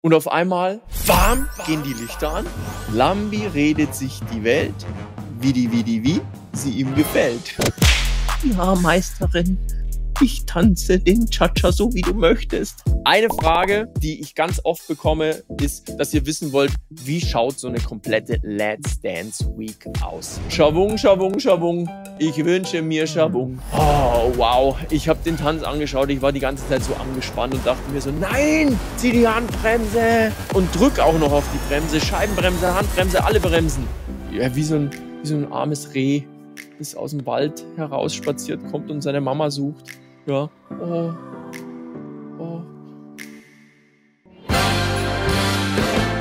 Und auf einmal, bam, gehen die Lichter an. Lambi redet sich die Welt, wie die, wie die, wie sie ihm gefällt. Ja, Meisterin. Ich tanze den Cha-Cha so, wie du möchtest. Eine Frage, die ich ganz oft bekomme, ist, dass ihr wissen wollt, wie schaut so eine komplette Let's Dance Week aus? Schabung, Schabung, Schabung. Ich wünsche mir Schabung. Oh, wow. Ich habe den Tanz angeschaut. Ich war die ganze Zeit so angespannt und dachte mir so, nein, zieh die Handbremse. Und drück auch noch auf die Bremse. Scheibenbremse, Handbremse, alle Bremsen. Ja, wie so ein, wie so ein armes Reh, das aus dem Wald herausspaziert kommt und seine Mama sucht. Ja. Oh. Oh.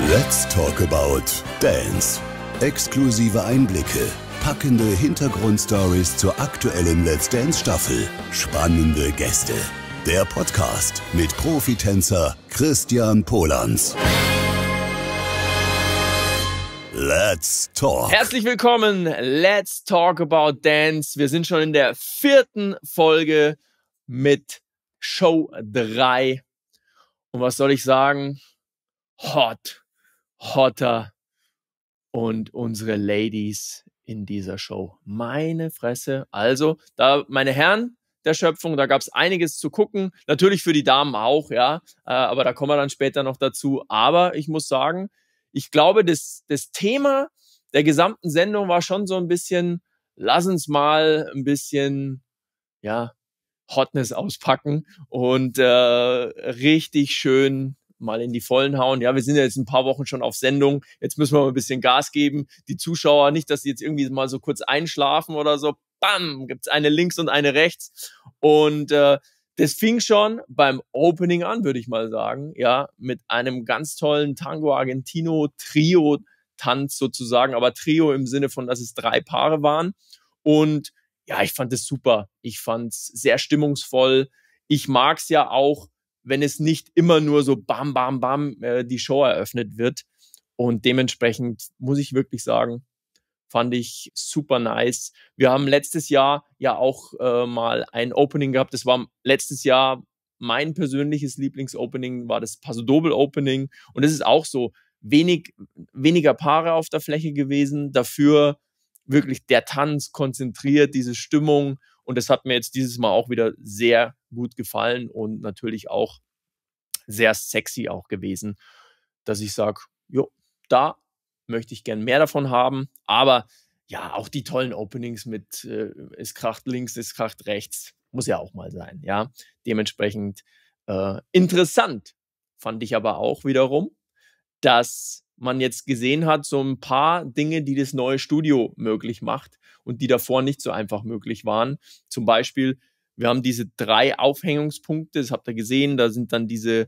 Let's talk about Dance. Exklusive Einblicke, packende Hintergrundstories zur aktuellen Let's Dance Staffel, spannende Gäste. Der Podcast mit Profitänzer Christian Polans. Let's talk. Herzlich willkommen. Let's talk about Dance. Wir sind schon in der vierten Folge mit Show 3. Und was soll ich sagen? Hot, hotter und unsere Ladies in dieser Show. Meine Fresse. Also, da, meine Herren der Schöpfung, da gab es einiges zu gucken. Natürlich für die Damen auch, ja. Äh, aber da kommen wir dann später noch dazu. Aber ich muss sagen, ich glaube, das, das Thema der gesamten Sendung war schon so ein bisschen, lass uns mal ein bisschen, ja, Hotness auspacken und äh, richtig schön mal in die Vollen hauen. Ja, wir sind ja jetzt ein paar Wochen schon auf Sendung. Jetzt müssen wir mal ein bisschen Gas geben. Die Zuschauer nicht, dass sie jetzt irgendwie mal so kurz einschlafen oder so. Bam, gibt's eine links und eine rechts. Und äh, das fing schon beim Opening an, würde ich mal sagen. Ja, mit einem ganz tollen Tango Argentino Trio Tanz sozusagen, aber Trio im Sinne von, dass es drei Paare waren. Und ja, ich fand es super. Ich fand es sehr stimmungsvoll. Ich mag es ja auch, wenn es nicht immer nur so bam, bam, bam äh, die Show eröffnet wird. Und dementsprechend muss ich wirklich sagen, fand ich super nice. Wir haben letztes Jahr ja auch äh, mal ein Opening gehabt. Das war letztes Jahr mein persönliches Lieblingsopening, war das Paso Doble opening Und es ist auch so, wenig, weniger Paare auf der Fläche gewesen, dafür wirklich der Tanz konzentriert, diese Stimmung. Und das hat mir jetzt dieses Mal auch wieder sehr gut gefallen und natürlich auch sehr sexy auch gewesen, dass ich sage, jo, da möchte ich gern mehr davon haben. Aber ja, auch die tollen Openings mit äh, es kracht links, es kracht rechts, muss ja auch mal sein, ja. Dementsprechend äh, interessant fand ich aber auch wiederum, dass man jetzt gesehen hat, so ein paar Dinge, die das neue Studio möglich macht und die davor nicht so einfach möglich waren. Zum Beispiel, wir haben diese drei Aufhängungspunkte, das habt ihr gesehen, da sind dann diese äh,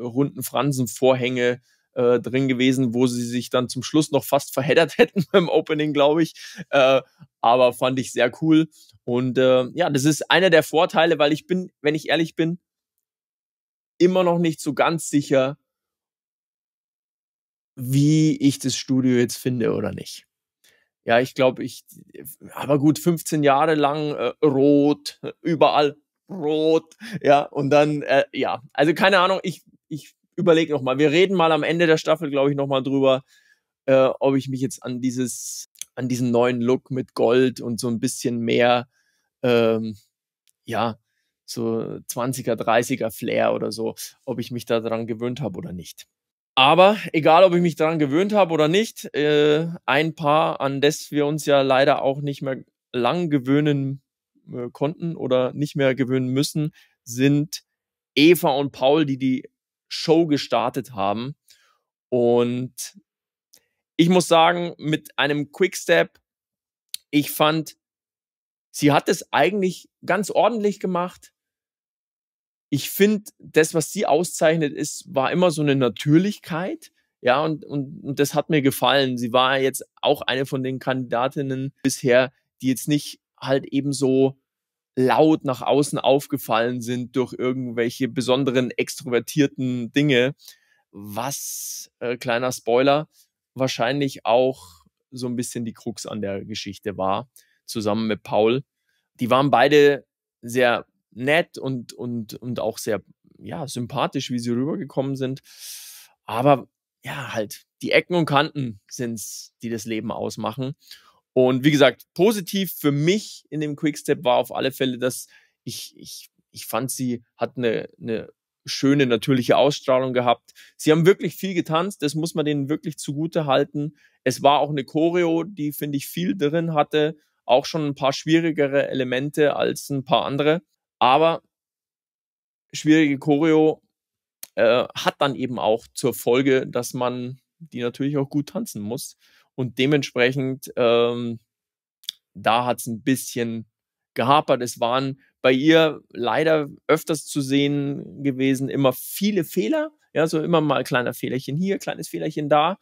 runden Fransenvorhänge äh, drin gewesen, wo sie sich dann zum Schluss noch fast verheddert hätten beim Opening, glaube ich. Äh, aber fand ich sehr cool. Und äh, ja, das ist einer der Vorteile, weil ich bin, wenn ich ehrlich bin, immer noch nicht so ganz sicher, wie ich das Studio jetzt finde oder nicht. Ja, ich glaube, ich, aber gut, 15 Jahre lang äh, rot, überall rot, ja, und dann, äh, ja, also keine Ahnung, ich, ich überlege nochmal. Wir reden mal am Ende der Staffel, glaube ich, nochmal drüber, äh, ob ich mich jetzt an dieses, an diesen neuen Look mit Gold und so ein bisschen mehr, ähm, ja, so 20er, 30er Flair oder so, ob ich mich daran gewöhnt habe oder nicht. Aber egal, ob ich mich daran gewöhnt habe oder nicht, äh, ein Paar, an das wir uns ja leider auch nicht mehr lang gewöhnen äh, konnten oder nicht mehr gewöhnen müssen, sind Eva und Paul, die die Show gestartet haben. Und ich muss sagen, mit einem Quickstep, ich fand, sie hat es eigentlich ganz ordentlich gemacht ich finde, das, was sie auszeichnet, ist, war immer so eine Natürlichkeit. Ja, und, und, und das hat mir gefallen. Sie war jetzt auch eine von den Kandidatinnen bisher, die jetzt nicht halt eben so laut nach außen aufgefallen sind durch irgendwelche besonderen extrovertierten Dinge, was, äh, kleiner Spoiler, wahrscheinlich auch so ein bisschen die Krux an der Geschichte war, zusammen mit Paul. Die waren beide sehr nett und, und, und auch sehr ja, sympathisch, wie sie rübergekommen sind. Aber ja, halt, die Ecken und Kanten sind es, die das Leben ausmachen. Und wie gesagt, positiv für mich in dem Quickstep war auf alle Fälle, dass ich, ich, ich fand, sie hat eine, eine schöne natürliche Ausstrahlung gehabt. Sie haben wirklich viel getanzt, das muss man denen wirklich zugute halten. Es war auch eine Choreo, die, finde ich, viel drin hatte, auch schon ein paar schwierigere Elemente als ein paar andere. Aber schwierige Choreo äh, hat dann eben auch zur Folge, dass man die natürlich auch gut tanzen muss. Und dementsprechend, ähm, da hat es ein bisschen gehapert. Es waren bei ihr leider öfters zu sehen gewesen, immer viele Fehler. Ja, so immer mal kleiner Fehlerchen hier, kleines Fehlerchen da.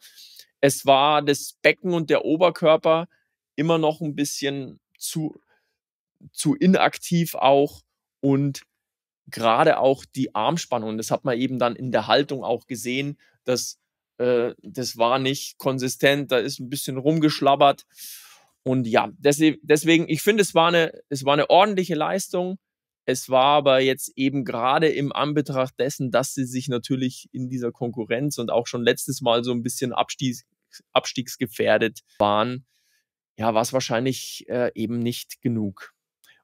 Es war das Becken und der Oberkörper immer noch ein bisschen zu, zu inaktiv auch und gerade auch die Armspannung. Das hat man eben dann in der Haltung auch gesehen, dass äh, das war nicht konsistent, da ist ein bisschen rumgeschlabbert. Und ja, deswegen, ich finde, es, war eine, es war eine ordentliche Leistung. Es war aber jetzt eben gerade im Anbetracht dessen, dass sie sich natürlich in dieser Konkurrenz und auch schon letztes Mal so ein bisschen abstiegs, abstiegsgefährdet waren, ja, war es wahrscheinlich äh, eben nicht genug.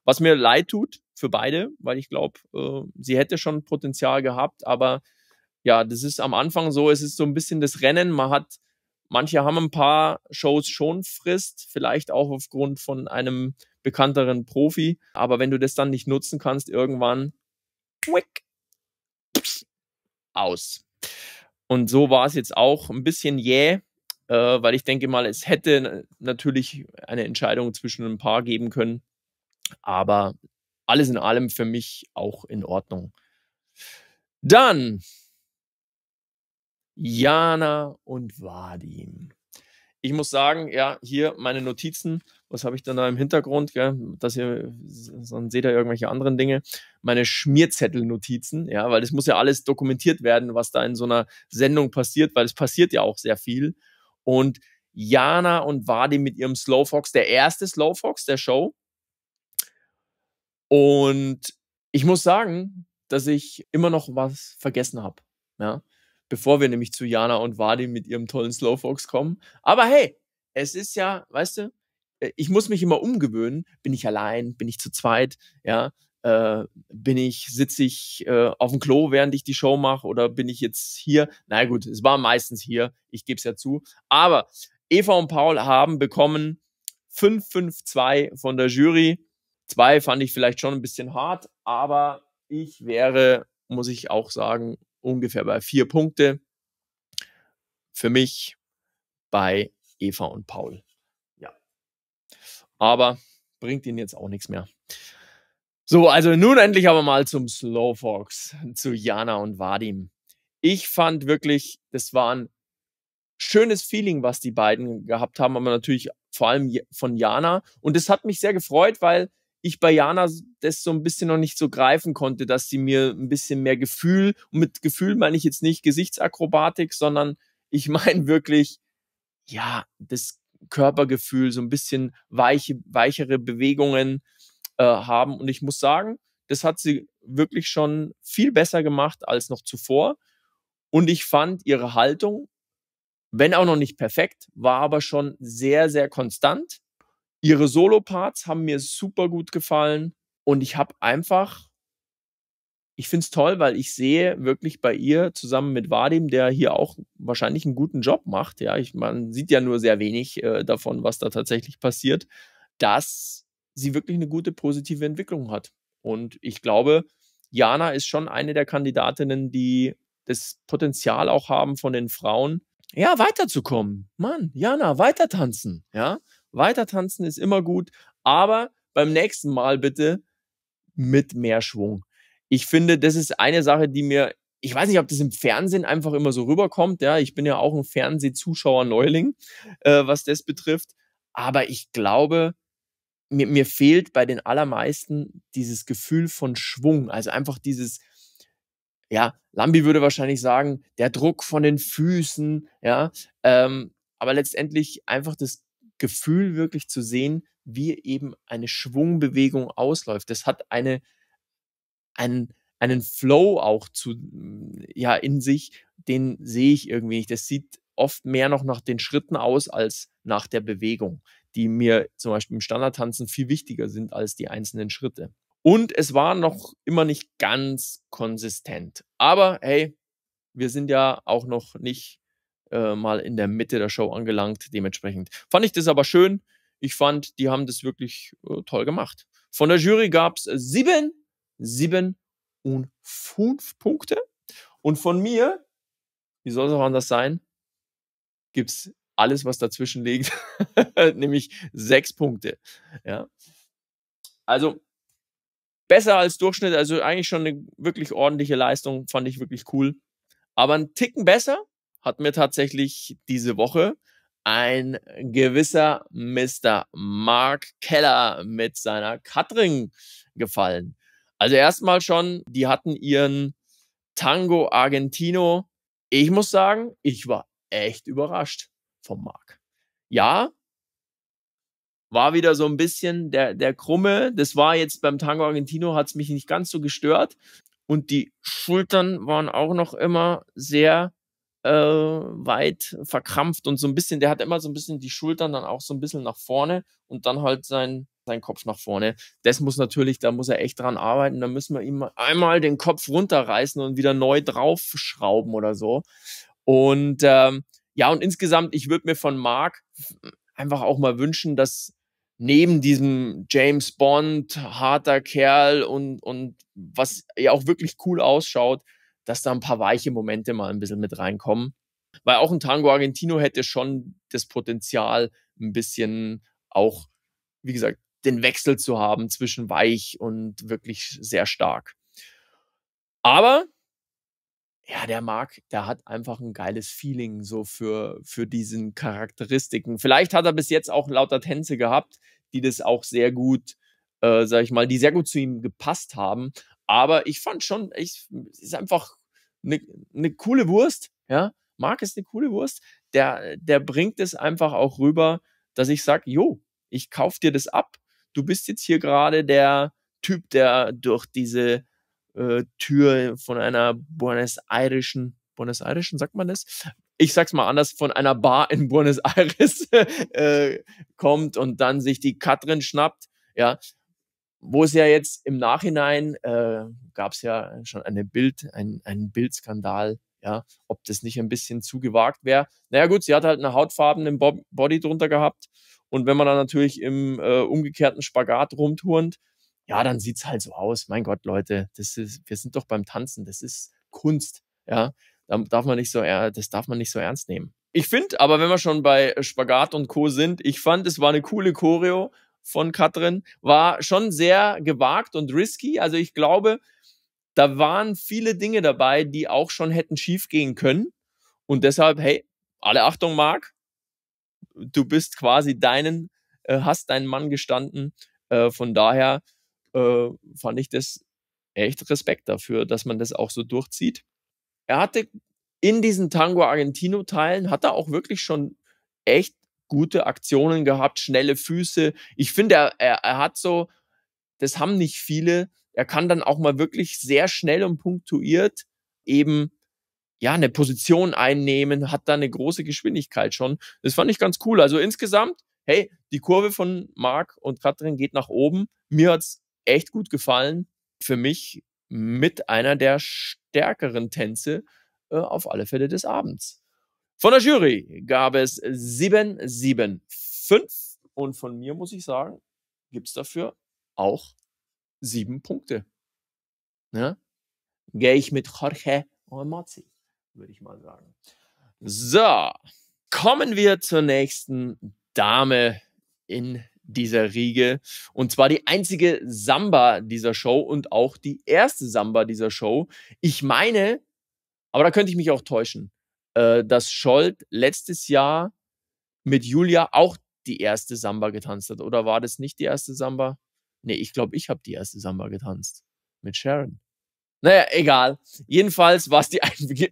Was mir leid tut, für beide, weil ich glaube, äh, sie hätte schon Potenzial gehabt, aber ja, das ist am Anfang so, es ist so ein bisschen das Rennen, man hat, manche haben ein paar Shows schon Frist, vielleicht auch aufgrund von einem bekannteren Profi, aber wenn du das dann nicht nutzen kannst, irgendwann wick, aus. Und so war es jetzt auch ein bisschen jäh, yeah, äh, weil ich denke mal, es hätte natürlich eine Entscheidung zwischen ein paar geben können, aber alles in allem für mich auch in Ordnung. Dann Jana und Vadim. Ich muss sagen, ja, hier meine Notizen. Was habe ich denn da im Hintergrund? Gell? Das hier, sonst seht ihr irgendwelche anderen Dinge. Meine Schmierzettel-Notizen, ja, weil das muss ja alles dokumentiert werden, was da in so einer Sendung passiert, weil es passiert ja auch sehr viel. Und Jana und Wadi mit ihrem Slowfox, der erste Slowfox der Show, und ich muss sagen, dass ich immer noch was vergessen habe. Ja? Bevor wir nämlich zu Jana und Wadi mit ihrem tollen Slowfox kommen. Aber hey, es ist ja, weißt du, äh, ich muss mich immer umgewöhnen. Bin ich allein? Bin ich zu zweit? Ja, äh, bin ich, sitze ich äh, auf dem Klo, während ich die Show mache, oder bin ich jetzt hier? Na gut, es war meistens hier, ich gebe es ja zu. Aber Eva und Paul haben bekommen 552 von der Jury. Zwei fand ich vielleicht schon ein bisschen hart, aber ich wäre, muss ich auch sagen, ungefähr bei vier Punkte. Für mich bei Eva und Paul. Ja. Aber bringt ihnen jetzt auch nichts mehr. So, also nun endlich aber mal zum Slow Fox, zu Jana und Vadim. Ich fand wirklich, das war ein schönes Feeling, was die beiden gehabt haben, aber natürlich vor allem von Jana. Und das hat mich sehr gefreut, weil ich bei Jana das so ein bisschen noch nicht so greifen konnte, dass sie mir ein bisschen mehr Gefühl, und mit Gefühl meine ich jetzt nicht Gesichtsakrobatik, sondern ich meine wirklich, ja, das Körpergefühl, so ein bisschen weiche, weichere Bewegungen äh, haben. Und ich muss sagen, das hat sie wirklich schon viel besser gemacht als noch zuvor. Und ich fand ihre Haltung, wenn auch noch nicht perfekt, war aber schon sehr, sehr konstant. Ihre Solo-Parts haben mir super gut gefallen und ich habe einfach, ich finde es toll, weil ich sehe wirklich bei ihr zusammen mit Vadim, der hier auch wahrscheinlich einen guten Job macht, ja, ich, man sieht ja nur sehr wenig äh, davon, was da tatsächlich passiert, dass sie wirklich eine gute positive Entwicklung hat. Und ich glaube, Jana ist schon eine der Kandidatinnen, die das Potenzial auch haben von den Frauen, ja, weiterzukommen. Mann, Jana, weiter tanzen, ja. Weiter tanzen ist immer gut, aber beim nächsten Mal bitte mit mehr Schwung. Ich finde, das ist eine Sache, die mir, ich weiß nicht, ob das im Fernsehen einfach immer so rüberkommt. Ja, ich bin ja auch ein Fernsehzuschauer-Neuling, äh, was das betrifft. Aber ich glaube, mir, mir fehlt bei den allermeisten dieses Gefühl von Schwung. Also einfach dieses, ja, Lambi würde wahrscheinlich sagen, der Druck von den Füßen, ja, ähm, aber letztendlich einfach das Gefühl wirklich zu sehen, wie eben eine Schwungbewegung ausläuft. Das hat eine, einen, einen Flow auch zu, mm, ja, in sich, den sehe ich irgendwie nicht. Das sieht oft mehr noch nach den Schritten aus als nach der Bewegung, die mir zum Beispiel im Standardtanzen viel wichtiger sind als die einzelnen Schritte. Und es war noch immer nicht ganz konsistent. Aber hey, wir sind ja auch noch nicht äh, mal in der Mitte der Show angelangt. Dementsprechend fand ich das aber schön. Ich fand, die haben das wirklich äh, toll gemacht. Von der Jury gab es sieben, sieben und fünf Punkte. Und von mir, wie soll es auch anders sein, gibt es alles, was dazwischen liegt, nämlich sechs Punkte. Ja. Also besser als Durchschnitt, also eigentlich schon eine wirklich ordentliche Leistung, fand ich wirklich cool. Aber einen Ticken besser hat mir tatsächlich diese Woche ein gewisser Mr. Mark Keller mit seiner Katrin gefallen. Also erstmal schon, die hatten ihren Tango Argentino. Ich muss sagen, ich war echt überrascht vom Mark. Ja, war wieder so ein bisschen der, der Krumme. Das war jetzt beim Tango Argentino, hat es mich nicht ganz so gestört. Und die Schultern waren auch noch immer sehr äh, weit verkrampft und so ein bisschen, der hat immer so ein bisschen die Schultern dann auch so ein bisschen nach vorne und dann halt sein, seinen Kopf nach vorne. Das muss natürlich, da muss er echt dran arbeiten. Da müssen wir ihm einmal den Kopf runterreißen und wieder neu draufschrauben oder so. Und ähm, ja, und insgesamt, ich würde mir von Marc einfach auch mal wünschen, dass neben diesem James Bond, harter Kerl und, und was ja auch wirklich cool ausschaut, dass da ein paar weiche Momente mal ein bisschen mit reinkommen. Weil auch ein Tango Argentino hätte schon das Potenzial, ein bisschen auch, wie gesagt, den Wechsel zu haben zwischen weich und wirklich sehr stark. Aber ja, der Marc, der hat einfach ein geiles Feeling so für, für diesen Charakteristiken. Vielleicht hat er bis jetzt auch lauter Tänze gehabt, die das auch sehr gut, äh, sag ich mal, die sehr gut zu ihm gepasst haben. Aber ich fand schon, es ist einfach eine, eine coole Wurst, ja. Marc ist eine coole Wurst. Der, der bringt es einfach auch rüber, dass ich sage, jo, ich kauf dir das ab. Du bist jetzt hier gerade der Typ, der durch diese äh, Tür von einer Buenos Airischen, Buenos Airischen, sagt man das? Ich sag's mal anders, von einer Bar in Buenos Aires äh, kommt und dann sich die Katrin schnappt. Ja, wo es ja jetzt im Nachhinein äh, gab es ja schon eine Bild, ein, einen Bildskandal, ja, ob das nicht ein bisschen zu gewagt wäre. Naja gut, sie hat halt eine hautfarbenen Bo Body drunter gehabt und wenn man dann natürlich im äh, umgekehrten Spagat rumturnt, ja, dann sieht es halt so aus. Mein Gott, Leute, das ist, wir sind doch beim Tanzen, das ist Kunst, ja. Da darf man nicht so, das darf man nicht so ernst nehmen. Ich finde, aber wenn wir schon bei Spagat und Co. sind, ich fand, es war eine coole Choreo, von Katrin war schon sehr gewagt und risky. Also ich glaube, da waren viele Dinge dabei, die auch schon hätten schiefgehen können. Und deshalb, hey, alle Achtung, Marc, du bist quasi deinen, äh, hast deinen Mann gestanden. Äh, von daher äh, fand ich das echt Respekt dafür, dass man das auch so durchzieht. Er hatte in diesen Tango Argentino Teilen, hat er auch wirklich schon echt gute Aktionen gehabt, schnelle Füße. Ich finde, er, er, er hat so, das haben nicht viele. Er kann dann auch mal wirklich sehr schnell und punktuiert eben ja eine Position einnehmen, hat da eine große Geschwindigkeit schon. Das fand ich ganz cool. Also insgesamt, hey, die Kurve von Marc und Katrin geht nach oben. Mir hat's echt gut gefallen. Für mich mit einer der stärkeren Tänze äh, auf alle Fälle des Abends. Von der Jury gab es 775 und von mir muss ich sagen, gibt es dafür auch sieben Punkte. Ja? Ne? Gehe ich mit Jorge Ormazzi, würde ich mal sagen. So, kommen wir zur nächsten Dame in dieser Riege. Und zwar die einzige Samba dieser Show und auch die erste Samba dieser Show. Ich meine, aber da könnte ich mich auch täuschen äh, dass Scholt letztes Jahr mit Julia auch die erste Samba getanzt hat. Oder war das nicht die erste Samba? Nee, ich glaube, ich habe die erste Samba getanzt. Mit Sharon. Naja, egal. Jedenfalls war es die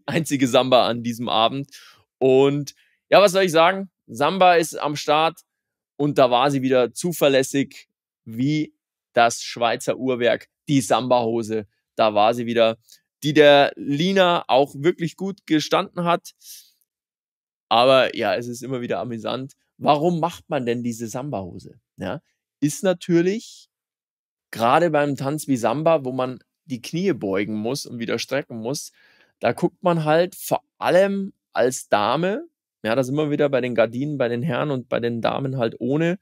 einzige Samba an diesem Abend. Und ja, was soll ich sagen? Samba ist am Start und da war sie wieder zuverlässig wie das Schweizer Uhrwerk, die Samba-Hose. Da war sie wieder die der Lina auch wirklich gut gestanden hat. Aber ja, es ist immer wieder amüsant. Warum macht man denn diese Samba-Hose? Ja, ist natürlich gerade beim Tanz wie Samba, wo man die Knie beugen muss und wieder strecken muss, da guckt man halt vor allem als Dame, ja, da sind wir wieder bei den Gardinen, bei den Herren und bei den Damen halt ohne,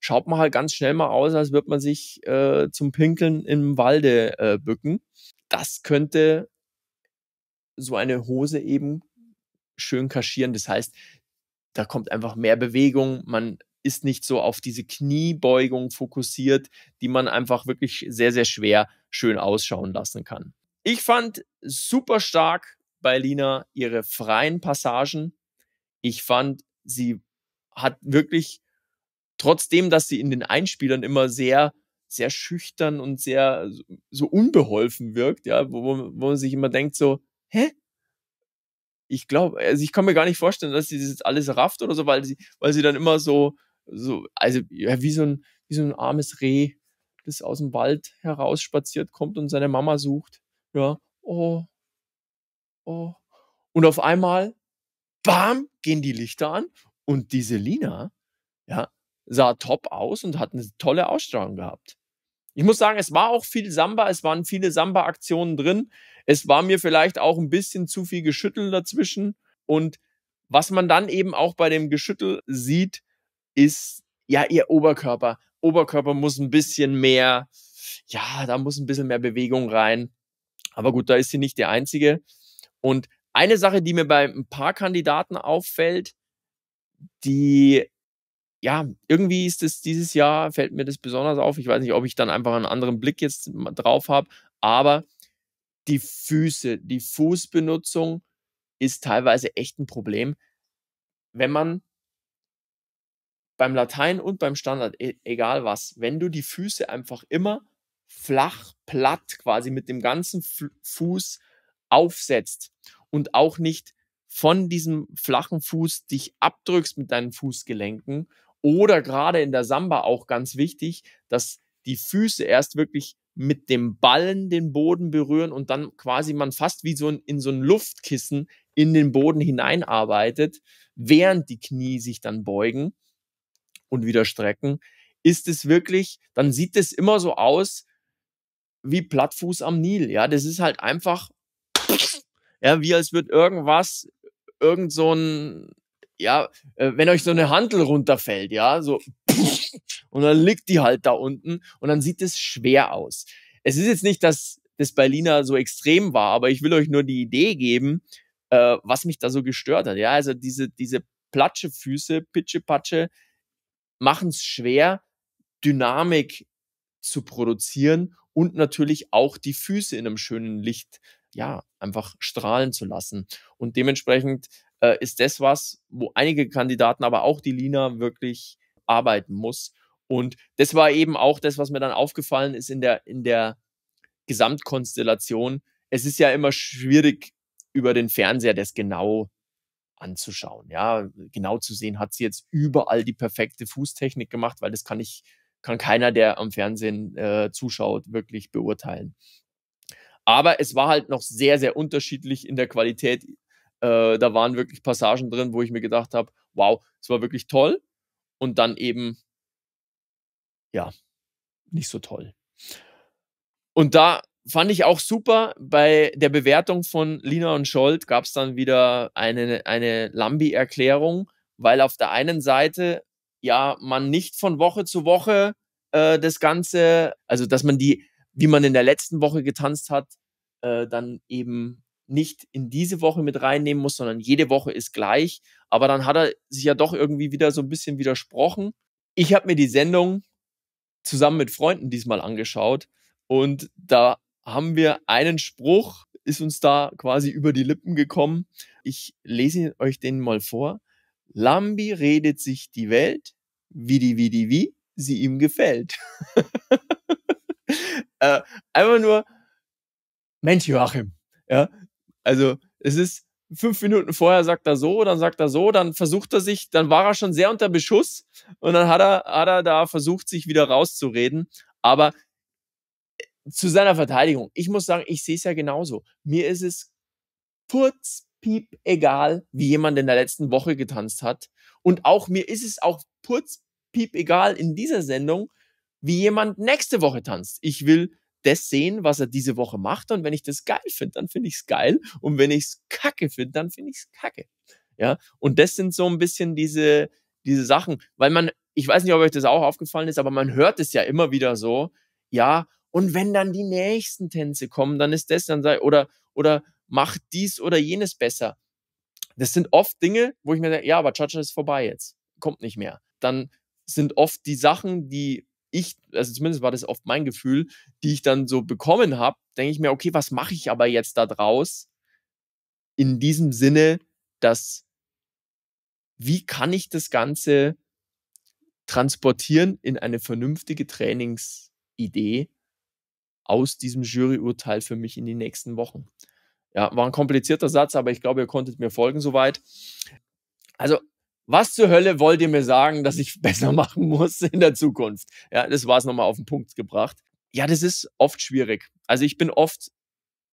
schaut man halt ganz schnell mal aus, als würde man sich äh, zum Pinkeln im Walde äh, bücken das könnte so eine Hose eben schön kaschieren. Das heißt, da kommt einfach mehr Bewegung, man ist nicht so auf diese Kniebeugung fokussiert, die man einfach wirklich sehr, sehr schwer schön ausschauen lassen kann. Ich fand super stark bei Lina ihre freien Passagen. Ich fand, sie hat wirklich, trotzdem, dass sie in den Einspielern immer sehr sehr schüchtern und sehr so unbeholfen wirkt, ja, wo, wo man sich immer denkt so, hä? Ich glaube, also ich kann mir gar nicht vorstellen, dass sie das jetzt alles rafft oder so, weil sie, weil sie dann immer so, so, also ja, wie so ein, wie so ein armes Reh, das aus dem Wald herausspaziert kommt und seine Mama sucht. Ja, oh, oh. Und auf einmal, bam, gehen die Lichter an und diese Lina, ja, sah top aus und hat eine tolle Ausstrahlung gehabt. Ich muss sagen, es war auch viel Samba, es waren viele Samba-Aktionen drin. Es war mir vielleicht auch ein bisschen zu viel Geschüttel dazwischen. Und was man dann eben auch bei dem Geschüttel sieht, ist ja ihr Oberkörper. Oberkörper muss ein bisschen mehr, ja, da muss ein bisschen mehr Bewegung rein. Aber gut, da ist sie nicht der Einzige. Und eine Sache, die mir bei ein paar Kandidaten auffällt, die ja, irgendwie ist es dieses Jahr, fällt mir das besonders auf. Ich weiß nicht, ob ich dann einfach einen anderen Blick jetzt drauf habe, aber die Füße, die Fußbenutzung ist teilweise echt ein Problem, wenn man beim Latein und beim Standard, e, egal was, wenn du die Füße einfach immer flach, platt quasi mit dem ganzen Fuß aufsetzt und auch nicht von diesem flachen Fuß dich abdrückst mit deinen Fußgelenken oder gerade in der Samba auch ganz wichtig, dass die Füße erst wirklich mit dem Ballen den Boden berühren und dann quasi man fast wie so ein, in so ein Luftkissen in den Boden hineinarbeitet, während die Knie sich dann beugen und wieder strecken, ist es wirklich, dann sieht es immer so aus wie Plattfuß am Nil. Ja, das ist halt einfach, ja, wie als wird irgendwas, irgend so ein ja, äh, wenn euch so eine Handel runterfällt, ja, so und dann liegt die halt da unten und dann sieht es schwer aus. Es ist jetzt nicht, dass das bei Lina so extrem war, aber ich will euch nur die Idee geben, äh, was mich da so gestört hat. Ja, also diese, diese Platschefüße, Pitschepatsche, machen es schwer, Dynamik zu produzieren und natürlich auch die Füße in einem schönen Licht ja, einfach strahlen zu lassen. Und dementsprechend äh, ist das was, wo einige Kandidaten, aber auch die Lina wirklich arbeiten muss. Und das war eben auch das, was mir dann aufgefallen ist in der, in der Gesamtkonstellation. Es ist ja immer schwierig, über den Fernseher das genau anzuschauen. Ja, genau zu sehen, hat sie jetzt überall die perfekte Fußtechnik gemacht, weil das kann ich, kann keiner, der am Fernsehen äh, zuschaut, wirklich beurteilen. Aber es war halt noch sehr, sehr unterschiedlich in der Qualität äh, da waren wirklich Passagen drin, wo ich mir gedacht habe, wow, es war wirklich toll. Und dann eben, ja, nicht so toll. Und da fand ich auch super, bei der Bewertung von Lina und Scholt gab es dann wieder eine, eine Lambi-Erklärung, weil auf der einen Seite ja man nicht von Woche zu Woche äh, das Ganze, also dass man die, wie man in der letzten Woche getanzt hat, äh, dann eben nicht in diese Woche mit reinnehmen muss, sondern jede Woche ist gleich. Aber dann hat er sich ja doch irgendwie wieder so ein bisschen widersprochen. Ich habe mir die Sendung zusammen mit Freunden diesmal angeschaut und da haben wir einen Spruch, ist uns da quasi über die Lippen gekommen. Ich lese euch den mal vor. Lambi redet sich die Welt, wie die, wie die, wie sie ihm gefällt. äh, einfach nur, Mensch, Joachim, ja, also es ist fünf Minuten vorher sagt er so, dann sagt er so, dann versucht er sich, dann war er schon sehr unter Beschuss und dann hat er, hat er da versucht, sich wieder rauszureden. Aber äh, zu seiner Verteidigung, ich muss sagen, ich sehe es ja genauso. Mir ist es putzpiep egal, wie jemand in der letzten Woche getanzt hat. Und auch mir ist es auch putzpiep egal in dieser Sendung, wie jemand nächste Woche tanzt. Ich will das sehen, was er diese Woche macht. Und wenn ich das geil finde, dann finde ich es geil. Und wenn ich es kacke finde, dann finde ich es kacke. Ja, und das sind so ein bisschen diese, diese Sachen, weil man, ich weiß nicht, ob euch das auch aufgefallen ist, aber man hört es ja immer wieder so, ja, und wenn dann die nächsten Tänze kommen, dann ist das dann sei, oder, oder macht dies oder jenes besser. Das sind oft Dinge, wo ich mir denke, ja, aber Chacha ist vorbei jetzt, kommt nicht mehr. Dann sind oft die Sachen, die ich, also zumindest war das oft mein Gefühl, die ich dann so bekommen habe, denke ich mir, okay, was mache ich aber jetzt da draus? In diesem Sinne, dass wie kann ich das Ganze transportieren in eine vernünftige Trainingsidee aus diesem Juryurteil für mich in die nächsten Wochen? Ja, war ein komplizierter Satz, aber ich glaube, ihr konntet mir folgen soweit. Also was zur Hölle wollt ihr mir sagen, dass ich besser machen muss in der Zukunft? Ja, das war es nochmal auf den Punkt gebracht. Ja, das ist oft schwierig. Also ich bin oft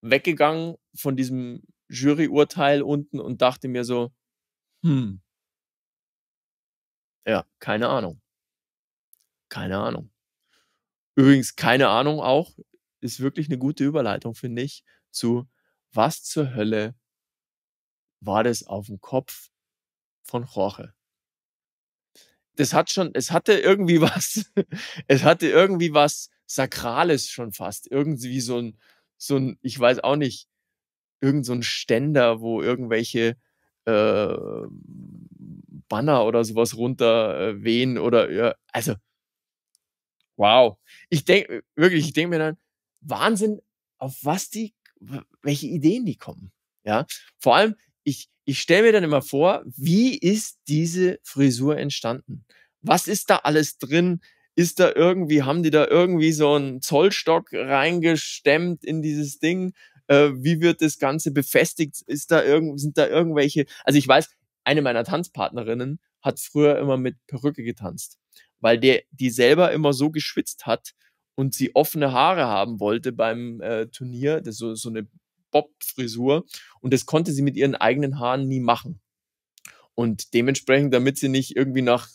weggegangen von diesem Juryurteil unten und dachte mir so, hm, ja, keine Ahnung. Keine Ahnung. Übrigens, keine Ahnung auch ist wirklich eine gute Überleitung, finde ich, zu was zur Hölle war das auf dem Kopf von Jorge. Das hat schon, es hatte irgendwie was, es hatte irgendwie was Sakrales schon fast. Irgendwie so ein, so ein, ich weiß auch nicht, irgend so ein Ständer, wo irgendwelche äh, Banner oder sowas runter äh, wehen oder ja, also wow. Ich denke wirklich, ich denke mir dann Wahnsinn, auf was die welche Ideen die kommen. Ja, vor allem ich ich stelle mir dann immer vor, wie ist diese Frisur entstanden? Was ist da alles drin? Ist da irgendwie, haben die da irgendwie so einen Zollstock reingestemmt in dieses Ding? Äh, wie wird das Ganze befestigt? Ist da irgend, sind da irgendwelche, also ich weiß, eine meiner Tanzpartnerinnen hat früher immer mit Perücke getanzt, weil der, die selber immer so geschwitzt hat und sie offene Haare haben wollte beim äh, Turnier, das so, so eine Bob-Frisur und das konnte sie mit ihren eigenen Haaren nie machen. Und dementsprechend, damit sie nicht irgendwie nach,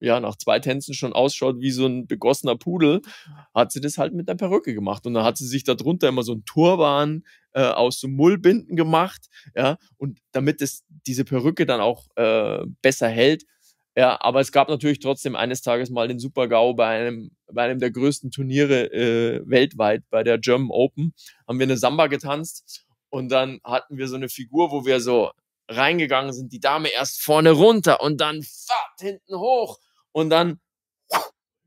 ja, nach zwei Tänzen schon ausschaut wie so ein begossener Pudel, hat sie das halt mit einer Perücke gemacht. Und dann hat sie sich darunter immer so ein Turban äh, aus so Mullbinden gemacht, ja, und damit es diese Perücke dann auch äh, besser hält, ja, aber es gab natürlich trotzdem eines Tages mal den Super-GAU bei einem, bei einem der größten Turniere äh, weltweit, bei der German Open, haben wir eine Samba getanzt und dann hatten wir so eine Figur, wo wir so reingegangen sind, die Dame erst vorne runter und dann fahrt hinten hoch und dann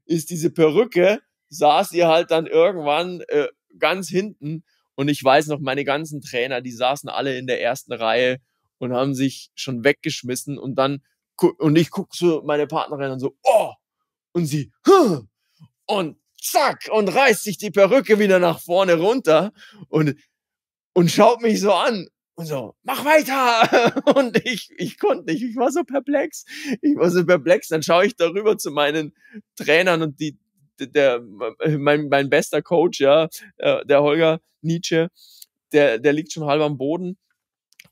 ist diese Perücke, saß ihr halt dann irgendwann äh, ganz hinten und ich weiß noch, meine ganzen Trainer, die saßen alle in der ersten Reihe und haben sich schon weggeschmissen und dann und ich gucke zu meiner Partnerin und so, oh, und sie, hm, und zack, und reißt sich die Perücke wieder nach vorne runter und, und schaut mich so an und so, mach weiter. Und ich, ich konnte nicht, ich war so perplex. Ich war so perplex. Dann schaue ich darüber zu meinen Trainern und die, der, mein, mein bester Coach, ja, äh, der Holger Nietzsche, der, der liegt schon halb am Boden.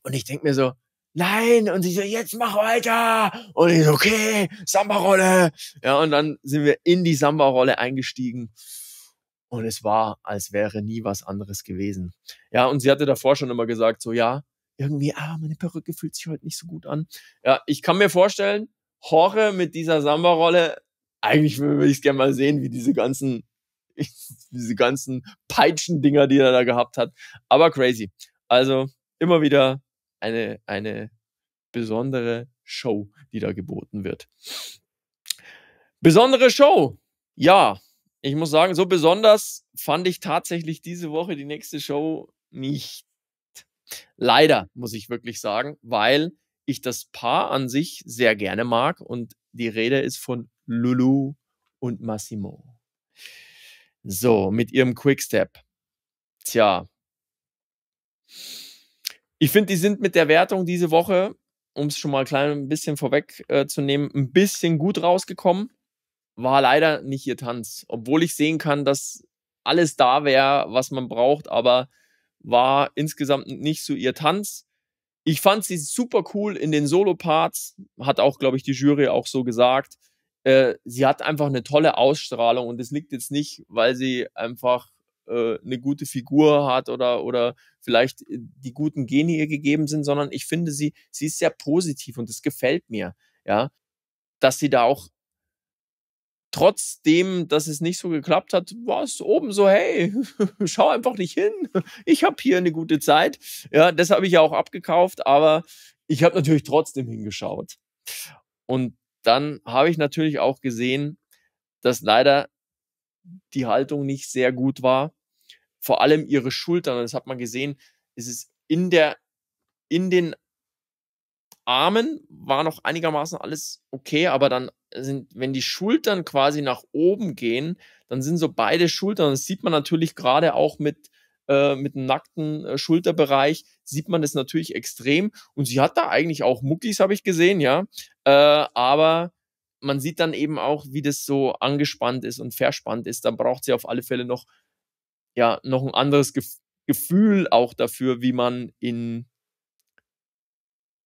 Und ich denke mir so, nein. Und sie so, jetzt mach weiter. Und ich so, okay, Samba-Rolle. Ja, und dann sind wir in die Samba-Rolle eingestiegen. Und es war, als wäre nie was anderes gewesen. Ja, und sie hatte davor schon immer gesagt, so, ja, irgendwie, ah, meine Perücke fühlt sich heute nicht so gut an. Ja, ich kann mir vorstellen, Jorge mit dieser Samba-Rolle, eigentlich würde ich es gerne mal sehen, wie diese ganzen, diese ganzen Peitschendinger, die er da gehabt hat. Aber crazy. Also immer wieder eine, eine besondere Show, die da geboten wird. Besondere Show. Ja, ich muss sagen, so besonders fand ich tatsächlich diese Woche die nächste Show nicht. Leider, muss ich wirklich sagen, weil ich das Paar an sich sehr gerne mag und die Rede ist von Lulu und Massimo. So, mit ihrem Quickstep. Tja. Ich finde, die sind mit der Wertung diese Woche, um es schon mal klein ein bisschen vorweg äh, zu nehmen, ein bisschen gut rausgekommen. War leider nicht ihr Tanz. Obwohl ich sehen kann, dass alles da wäre, was man braucht, aber war insgesamt nicht so ihr Tanz. Ich fand sie super cool in den Solo-Parts, hat auch, glaube ich, die Jury auch so gesagt. Äh, sie hat einfach eine tolle Ausstrahlung und es liegt jetzt nicht, weil sie einfach äh, eine gute Figur hat oder, oder vielleicht äh, die guten Gene ihr gegeben sind, sondern ich finde sie, sie ist sehr positiv und es gefällt mir, ja, dass sie da auch trotzdem, dass es nicht so geklappt hat, war es oben so, hey, schau einfach nicht hin. Ich habe hier eine gute Zeit. Ja, das habe ich ja auch abgekauft, aber ich habe natürlich trotzdem hingeschaut. Und dann habe ich natürlich auch gesehen, dass leider die Haltung nicht sehr gut war vor allem ihre Schultern. das hat man gesehen, es ist in der, in den Armen war noch einigermaßen alles okay, aber dann sind, wenn die Schultern quasi nach oben gehen, dann sind so beide Schultern, das sieht man natürlich gerade auch mit, äh, mit dem nackten äh, Schulterbereich, sieht man das natürlich extrem. Und sie hat da eigentlich auch Muckis, habe ich gesehen, ja. Äh, aber man sieht dann eben auch, wie das so angespannt ist und verspannt ist. Dann braucht sie auf alle Fälle noch ja noch ein anderes Gef Gefühl auch dafür, wie man in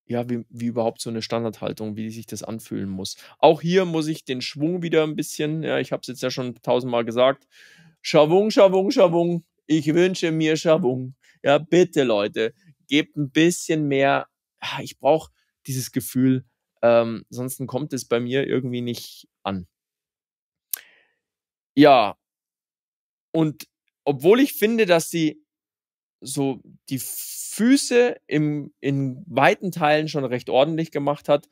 ja, wie, wie überhaupt so eine Standardhaltung, wie sich das anfühlen muss. Auch hier muss ich den Schwung wieder ein bisschen, ja, ich habe es jetzt ja schon tausendmal gesagt, Schwung, Schwung, Schwung, ich wünsche mir Schwung. Ja, bitte Leute, gebt ein bisschen mehr, ah, ich brauche dieses Gefühl, ähm, sonst kommt es bei mir irgendwie nicht an. Ja, und obwohl ich finde, dass sie so die Füße im, in weiten Teilen schon recht ordentlich gemacht hat,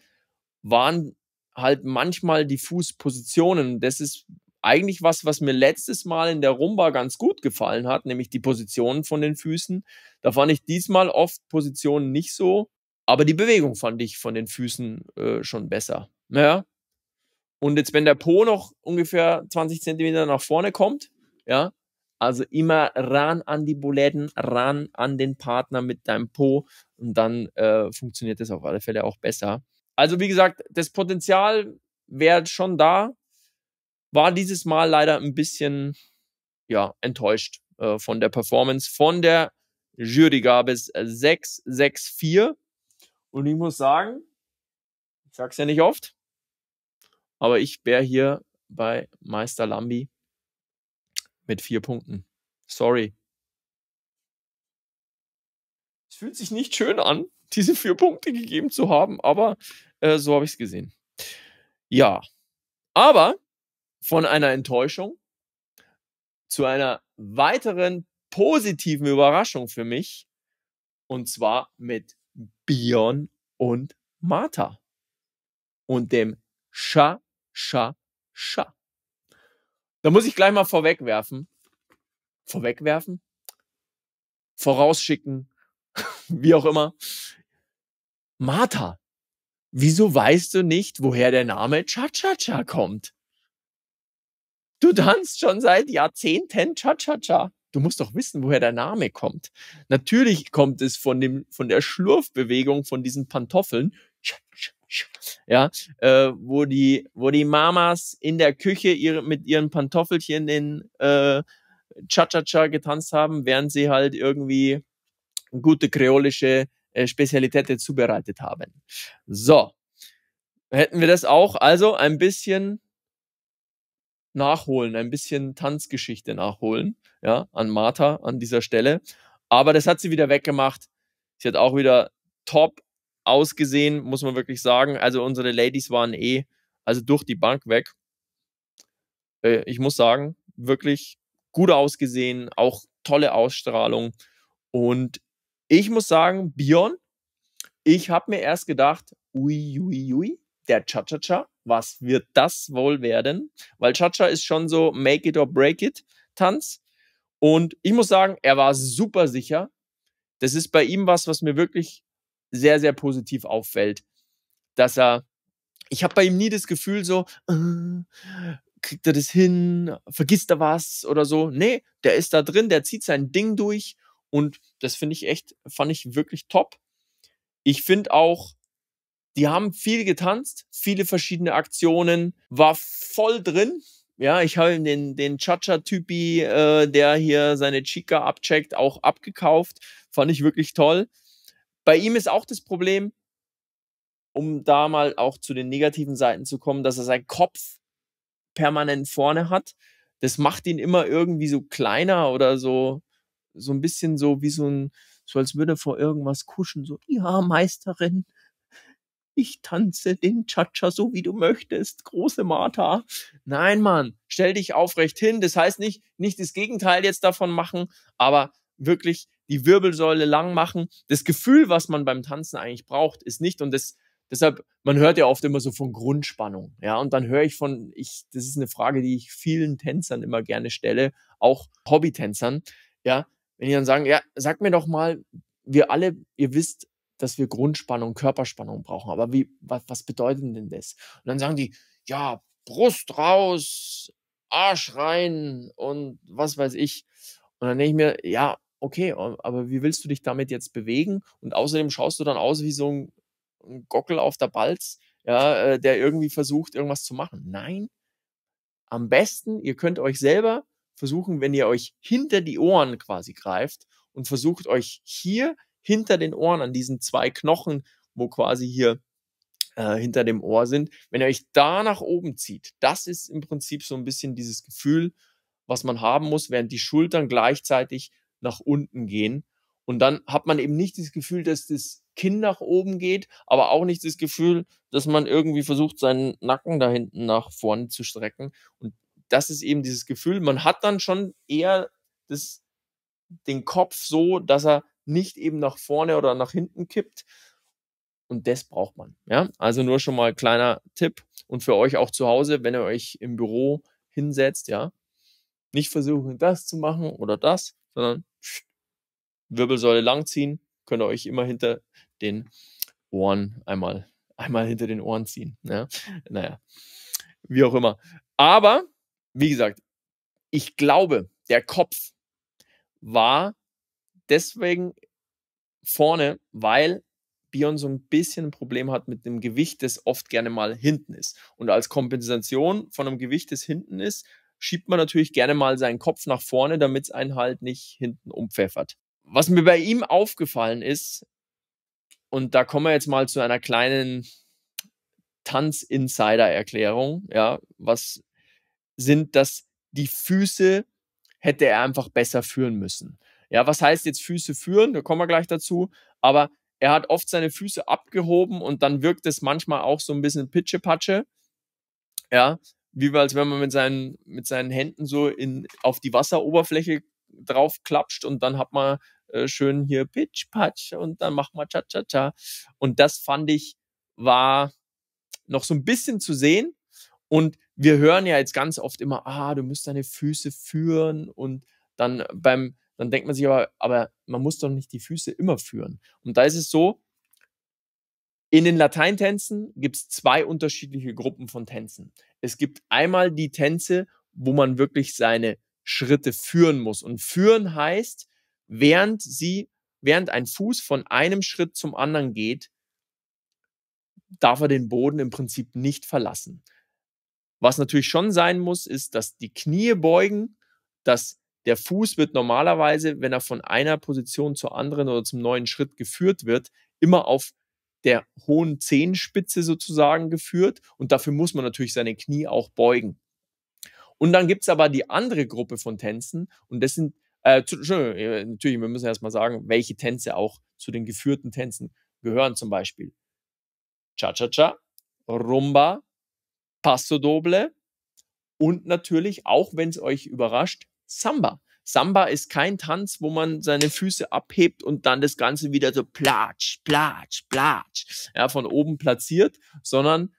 waren halt manchmal die Fußpositionen. Das ist eigentlich was, was mir letztes Mal in der Rumba ganz gut gefallen hat, nämlich die Positionen von den Füßen. Da fand ich diesmal oft Positionen nicht so, aber die Bewegung fand ich von den Füßen äh, schon besser. Naja. Ne? Und jetzt, wenn der Po noch ungefähr 20 Zentimeter nach vorne kommt, ja, also immer ran an die Buletten, ran an den Partner mit deinem Po und dann äh, funktioniert das auf alle Fälle auch besser. Also wie gesagt, das Potenzial wäre schon da, war dieses Mal leider ein bisschen ja, enttäuscht äh, von der Performance. Von der Jury gab es 664 äh, und ich muss sagen, ich sag's ja nicht oft, aber ich wäre hier bei Meister Lambi mit vier Punkten. Sorry. Es fühlt sich nicht schön an, diese vier Punkte gegeben zu haben, aber äh, so habe ich es gesehen. Ja, aber von einer Enttäuschung zu einer weiteren positiven Überraschung für mich und zwar mit Bion und Martha und dem Scha, Scha, Scha. Da muss ich gleich mal vorwegwerfen. Vorwegwerfen? Vorausschicken. Wie auch immer. Martha, wieso weißt du nicht, woher der Name Cha-Cha-Cha kommt? Du tanzt schon seit Jahrzehnten Cha-Cha-Cha. Du musst doch wissen, woher der Name kommt. Natürlich kommt es von, dem, von der Schlurfbewegung von diesen Pantoffeln. Cha, cha, ja, äh, wo die, wo die Mamas in der Küche ihre, mit ihren Pantoffelchen in äh, Cha-Cha-Cha getanzt haben, während sie halt irgendwie gute kreolische äh, Spezialitäten zubereitet haben. So, hätten wir das auch. Also ein bisschen nachholen, ein bisschen Tanzgeschichte nachholen, ja, an Martha an dieser Stelle. Aber das hat sie wieder weggemacht. Sie hat auch wieder top ausgesehen, muss man wirklich sagen. Also unsere Ladies waren eh, also durch die Bank weg. Äh, ich muss sagen, wirklich gut ausgesehen, auch tolle Ausstrahlung. Und ich muss sagen, Bion, ich habe mir erst gedacht, ui, ui, ui, der Cha-Cha-Cha, was wird das wohl werden? Weil Cha-Cha ist schon so Make it or break it Tanz. Und ich muss sagen, er war super sicher. Das ist bei ihm was, was mir wirklich sehr, sehr positiv auffällt, dass er, ich habe bei ihm nie das Gefühl so, äh, kriegt er das hin, vergisst er was oder so. Nee, der ist da drin, der zieht sein Ding durch und das finde ich echt, fand ich wirklich top. Ich finde auch, die haben viel getanzt, viele verschiedene Aktionen, war voll drin. Ja, ich habe den, den chacha typi äh, der hier seine Chica abcheckt, auch abgekauft. Fand ich wirklich toll. Bei ihm ist auch das Problem, um da mal auch zu den negativen Seiten zu kommen, dass er seinen Kopf permanent vorne hat. Das macht ihn immer irgendwie so kleiner oder so, so ein bisschen so wie so ein, so als würde er vor irgendwas kuschen, so, ja, Meisterin, ich tanze den Cha-Cha so, wie du möchtest, große Martha. Nein, Mann, stell dich aufrecht hin. Das heißt nicht, nicht das Gegenteil jetzt davon machen, aber wirklich die Wirbelsäule lang machen. Das Gefühl, was man beim Tanzen eigentlich braucht, ist nicht und das Deshalb, man hört ja oft immer so von Grundspannung, ja, und dann höre ich von, ich, das ist eine Frage, die ich vielen Tänzern immer gerne stelle, auch Hobbytänzern, ja, wenn die dann sagen, ja, sag mir doch mal, wir alle, ihr wisst, dass wir Grundspannung, Körperspannung brauchen. Aber wie, was, was bedeutet denn das? Und dann sagen die, ja, Brust raus, Arsch rein und was weiß ich. Und dann denke ich mir, ja, okay, aber wie willst du dich damit jetzt bewegen? Und außerdem schaust du dann aus wie so ein, Gockel auf der Balz, ja, äh, der irgendwie versucht, irgendwas zu machen. Nein, am besten, ihr könnt euch selber versuchen, wenn ihr euch hinter die Ohren quasi greift und versucht euch hier hinter den Ohren an diesen zwei Knochen, wo quasi hier äh, hinter dem Ohr sind, wenn ihr euch da nach oben zieht, das ist im Prinzip so ein bisschen dieses Gefühl, was man haben muss, während die Schultern gleichzeitig nach unten gehen. Und dann hat man eben nicht das Gefühl, dass das Kinn nach oben geht, aber auch nicht das Gefühl, dass man irgendwie versucht, seinen Nacken da hinten nach vorne zu strecken. Und das ist eben dieses Gefühl, man hat dann schon eher das, den Kopf so, dass er nicht eben nach vorne oder nach hinten kippt. Und das braucht man. Ja? Also nur schon mal kleiner Tipp. Und für euch auch zu Hause, wenn ihr euch im Büro hinsetzt, ja, nicht versuchen, das zu machen oder das, sondern Wirbelsäule langziehen, könnt ihr euch immer hinter den Ohren einmal, einmal hinter den Ohren ziehen. Ja? Ne? Naja, wie auch immer. Aber, wie gesagt, ich glaube, der Kopf war deswegen vorne, weil Bion so ein bisschen ein Problem hat mit dem Gewicht, das oft gerne mal hinten ist. Und als Kompensation von einem Gewicht, das hinten ist, schiebt man natürlich gerne mal seinen Kopf nach vorne, damit es einen halt nicht hinten umpfeffert. Was mir bei ihm aufgefallen ist, und da kommen wir jetzt mal zu einer kleinen Tanz-Insider-Erklärung, ja, was sind, das, die Füße hätte er einfach besser führen müssen. Ja, was heißt jetzt Füße führen? Da kommen wir gleich dazu. Aber er hat oft seine Füße abgehoben und dann wirkt es manchmal auch so ein bisschen Pitsche-Patsche. Ja, wie als wenn man mit seinen, mit seinen Händen so in, auf die Wasseroberfläche drauf klatscht und dann hat man äh, schön hier Pitch Patch und dann macht man Cha Cha Cha. Und das fand ich war noch so ein bisschen zu sehen. Und wir hören ja jetzt ganz oft immer, ah, du musst deine Füße führen und dann beim, dann denkt man sich aber, aber man muss doch nicht die Füße immer führen. Und da ist es so, in den Lateintänzen gibt es zwei unterschiedliche Gruppen von Tänzen. Es gibt einmal die Tänze, wo man wirklich seine Schritte führen muss. Und führen heißt, während sie, während ein Fuß von einem Schritt zum anderen geht, darf er den Boden im Prinzip nicht verlassen. Was natürlich schon sein muss, ist, dass die Knie beugen, dass der Fuß wird normalerweise, wenn er von einer Position zur anderen oder zum neuen Schritt geführt wird, immer auf der hohen Zehenspitze sozusagen geführt und dafür muss man natürlich seine Knie auch beugen. Und dann gibt es aber die andere Gruppe von Tänzen und das sind, äh, äh natürlich, wir müssen erstmal sagen, welche Tänze auch zu den geführten Tänzen gehören zum Beispiel. Cha-Cha-Cha, Rumba, Passo Doble und natürlich, auch wenn es euch überrascht, Samba. Samba ist kein Tanz, wo man seine Füße abhebt und dann das Ganze wieder so platsch, platsch, platsch, ja, von oben platziert, sondern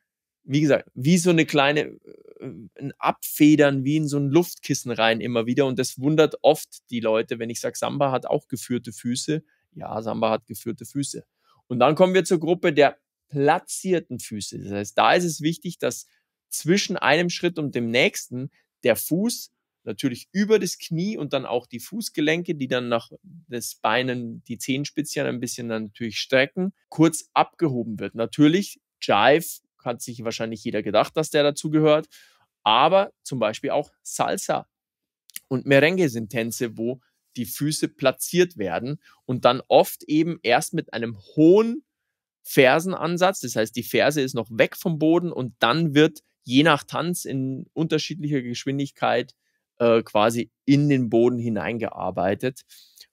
wie gesagt, wie so eine kleine, äh, ein Abfedern, wie in so ein Luftkissen rein immer wieder. Und das wundert oft die Leute, wenn ich sage, Samba hat auch geführte Füße. Ja, Samba hat geführte Füße. Und dann kommen wir zur Gruppe der platzierten Füße. Das heißt, da ist es wichtig, dass zwischen einem Schritt und dem nächsten der Fuß natürlich über das Knie und dann auch die Fußgelenke, die dann nach das Beinen, die Zehenspitzen ein bisschen dann natürlich strecken, kurz abgehoben wird. Natürlich, Jive hat sich wahrscheinlich jeder gedacht, dass der dazu gehört, aber zum Beispiel auch Salsa und Merengue sind Tänze, wo die Füße platziert werden und dann oft eben erst mit einem hohen Fersenansatz, das heißt, die Ferse ist noch weg vom Boden und dann wird je nach Tanz in unterschiedlicher Geschwindigkeit äh, quasi in den Boden hineingearbeitet.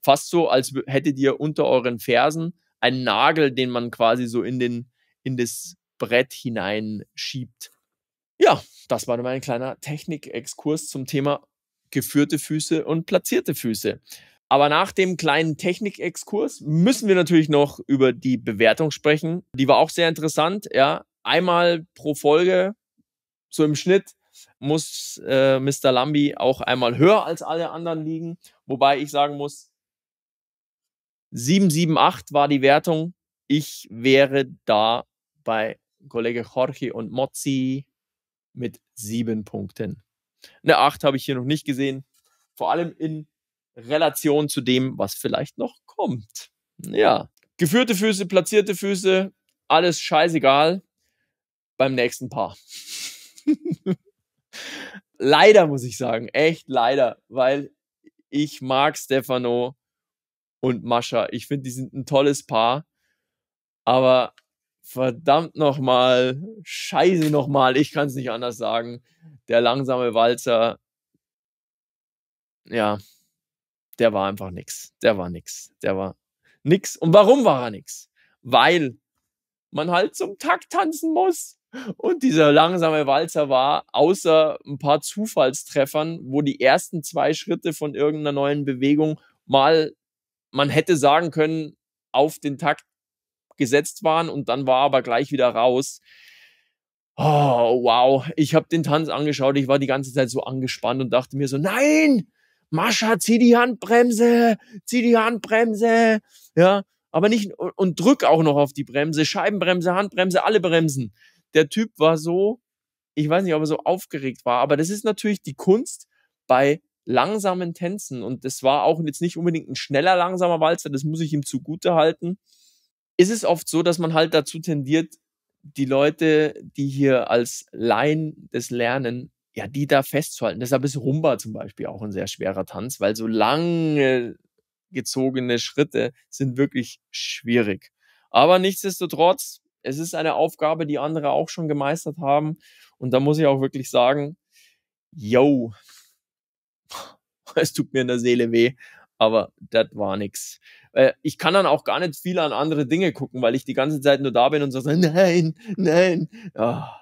Fast so, als hättet ihr unter euren Fersen einen Nagel, den man quasi so in, den, in das Brett hineinschiebt. Ja, das war mein kleiner Technikexkurs zum Thema geführte Füße und platzierte Füße. Aber nach dem kleinen Technikexkurs müssen wir natürlich noch über die Bewertung sprechen. Die war auch sehr interessant. Ja, einmal pro Folge, so im Schnitt muss äh, Mr. Lambi auch einmal höher als alle anderen liegen. Wobei ich sagen muss, 778 war die Wertung. Ich wäre da bei Kollege Jorge und Mozzi mit sieben Punkten. Eine 8 habe ich hier noch nicht gesehen. Vor allem in Relation zu dem, was vielleicht noch kommt. Ja. Geführte Füße, platzierte Füße, alles scheißegal beim nächsten Paar. leider muss ich sagen, echt leider, weil ich mag Stefano und Mascha. Ich finde, die sind ein tolles Paar. Aber verdammt nochmal, scheiße nochmal, ich kann es nicht anders sagen. Der langsame Walzer, ja, der war einfach nix. Der war nix. Der war nix. Und warum war er nix? Weil man halt zum Takt tanzen muss. Und dieser langsame Walzer war, außer ein paar Zufallstreffern, wo die ersten zwei Schritte von irgendeiner neuen Bewegung mal, man hätte sagen können, auf den Takt gesetzt waren und dann war aber gleich wieder raus. Oh, wow. Ich habe den Tanz angeschaut. Ich war die ganze Zeit so angespannt und dachte mir so, nein, Mascha, zieh die Handbremse, zieh die Handbremse. Ja, aber nicht, und drück auch noch auf die Bremse, Scheibenbremse, Handbremse, alle Bremsen der Typ war so, ich weiß nicht, ob er so aufgeregt war, aber das ist natürlich die Kunst bei langsamen Tänzen und das war auch jetzt nicht unbedingt ein schneller, langsamer Walzer, das muss ich ihm zugute halten, ist es oft so, dass man halt dazu tendiert, die Leute, die hier als Laien das lernen, ja, die da festzuhalten. Deshalb ist Rumba zum Beispiel auch ein sehr schwerer Tanz, weil so lange gezogene Schritte sind wirklich schwierig. Aber nichtsdestotrotz, es ist eine Aufgabe, die andere auch schon gemeistert haben. Und da muss ich auch wirklich sagen, yo, es tut mir in der Seele weh, aber das war nix. Äh, ich kann dann auch gar nicht viel an andere Dinge gucken, weil ich die ganze Zeit nur da bin und so sage, nein, nein. Ja. Ah.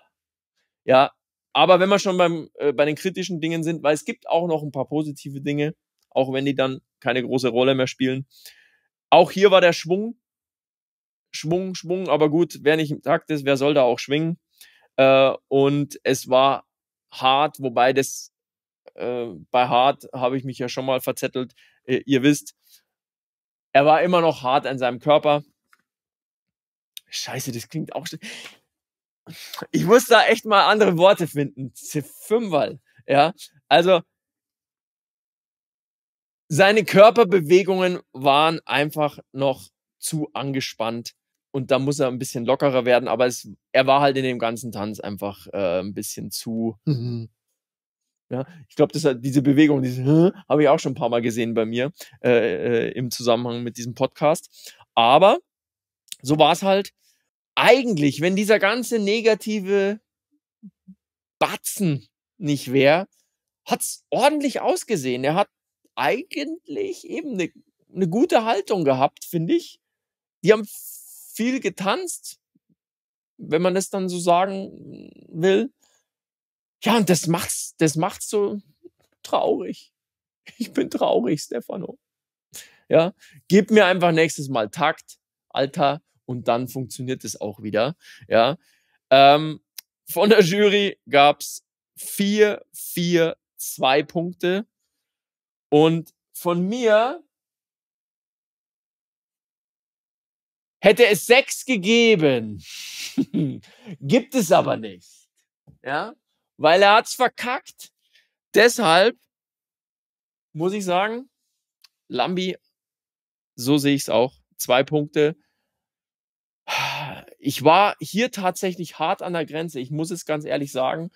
ja, aber wenn wir schon beim, äh, bei den kritischen Dingen sind, weil es gibt auch noch ein paar positive Dinge, auch wenn die dann keine große Rolle mehr spielen. Auch hier war der Schwung Schwung, Schwung, aber gut, wer nicht im Takt ist, wer soll da auch schwingen? Äh, und es war hart, wobei das äh, bei hart habe ich mich ja schon mal verzettelt. Äh, ihr wisst, er war immer noch hart an seinem Körper. Scheiße, das klingt auch. Ich muss da echt mal andere Worte finden. Fünferl, ja. Also seine Körperbewegungen waren einfach noch zu angespannt und da muss er ein bisschen lockerer werden, aber es, er war halt in dem ganzen Tanz einfach äh, ein bisschen zu. Mhm. Ja, ich glaube, diese Bewegung, diese habe ich auch schon ein paar Mal gesehen bei mir äh, äh, im Zusammenhang mit diesem Podcast. Aber so war es halt. Eigentlich, wenn dieser ganze negative Batzen nicht wäre, hat es ordentlich ausgesehen. Er hat eigentlich eben eine ne gute Haltung gehabt, finde ich. Die haben viel getanzt, wenn man es dann so sagen will. Ja, und das macht's, das macht's so traurig. Ich bin traurig, Stefano. Ja, gib mir einfach nächstes Mal Takt, Alter, und dann funktioniert es auch wieder. Ja, ähm, von der Jury gab's vier, vier, zwei Punkte und von mir Hätte es sechs gegeben, gibt es aber nicht. Ja, weil er hat's verkackt. Deshalb muss ich sagen, Lambi, so sehe ich es auch. Zwei Punkte. Ich war hier tatsächlich hart an der Grenze. Ich muss es ganz ehrlich sagen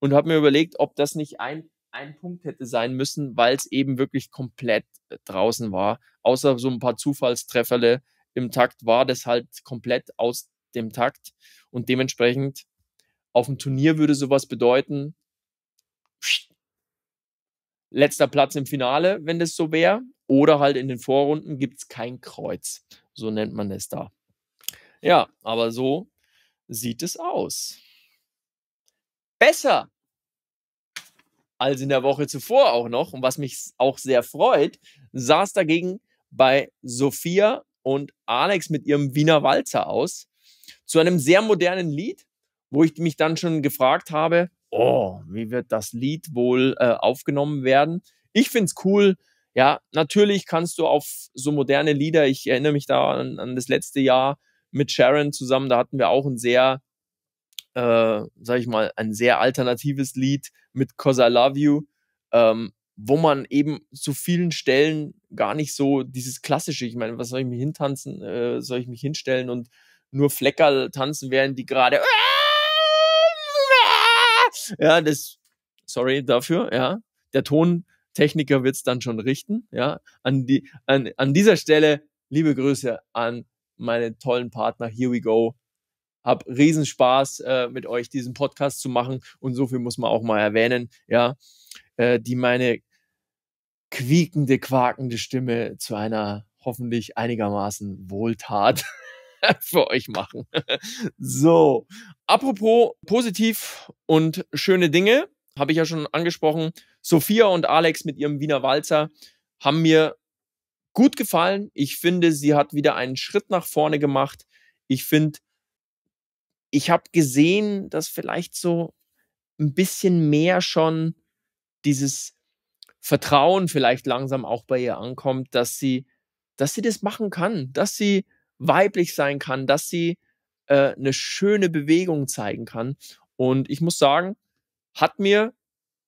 und habe mir überlegt, ob das nicht ein, ein Punkt hätte sein müssen, weil es eben wirklich komplett äh, draußen war. Außer so ein paar Zufallstrefferle im Takt war das halt komplett aus dem Takt und dementsprechend auf dem Turnier würde sowas bedeuten, letzter Platz im Finale, wenn das so wäre, oder halt in den Vorrunden gibt es kein Kreuz. So nennt man es da. Ja, aber so sieht es aus. Besser als in der Woche zuvor auch noch. Und was mich auch sehr freut, saß dagegen bei Sophia und Alex mit ihrem Wiener Walzer aus zu einem sehr modernen Lied, wo ich mich dann schon gefragt habe, oh, wie wird das Lied wohl äh, aufgenommen werden? Ich finde es cool. Ja, natürlich kannst du auf so moderne Lieder, ich erinnere mich da an, an das letzte Jahr mit Sharon zusammen, da hatten wir auch ein sehr, äh, sag ich mal, ein sehr alternatives Lied mit Cause I Love You. Ähm, wo man eben zu vielen Stellen gar nicht so dieses klassische, ich meine, was soll ich mich hintanzen, äh, soll ich mich hinstellen und nur Fleckerl tanzen werden, die gerade ja, das sorry dafür, ja. Der Tontechniker wird's dann schon richten, ja. An die an, an dieser Stelle liebe Grüße an meine tollen Partner Here We Go hab Riesenspaß äh, mit euch diesen Podcast zu machen und so viel muss man auch mal erwähnen, ja, äh, die meine quiekende, quakende Stimme zu einer hoffentlich einigermaßen Wohltat für euch machen. so, apropos positiv und schöne Dinge, habe ich ja schon angesprochen. Sophia und Alex mit ihrem Wiener Walzer haben mir gut gefallen. Ich finde, sie hat wieder einen Schritt nach vorne gemacht. Ich finde, ich habe gesehen, dass vielleicht so ein bisschen mehr schon dieses Vertrauen vielleicht langsam auch bei ihr ankommt, dass sie, dass sie das machen kann, dass sie weiblich sein kann, dass sie äh, eine schöne Bewegung zeigen kann. Und ich muss sagen, hat mir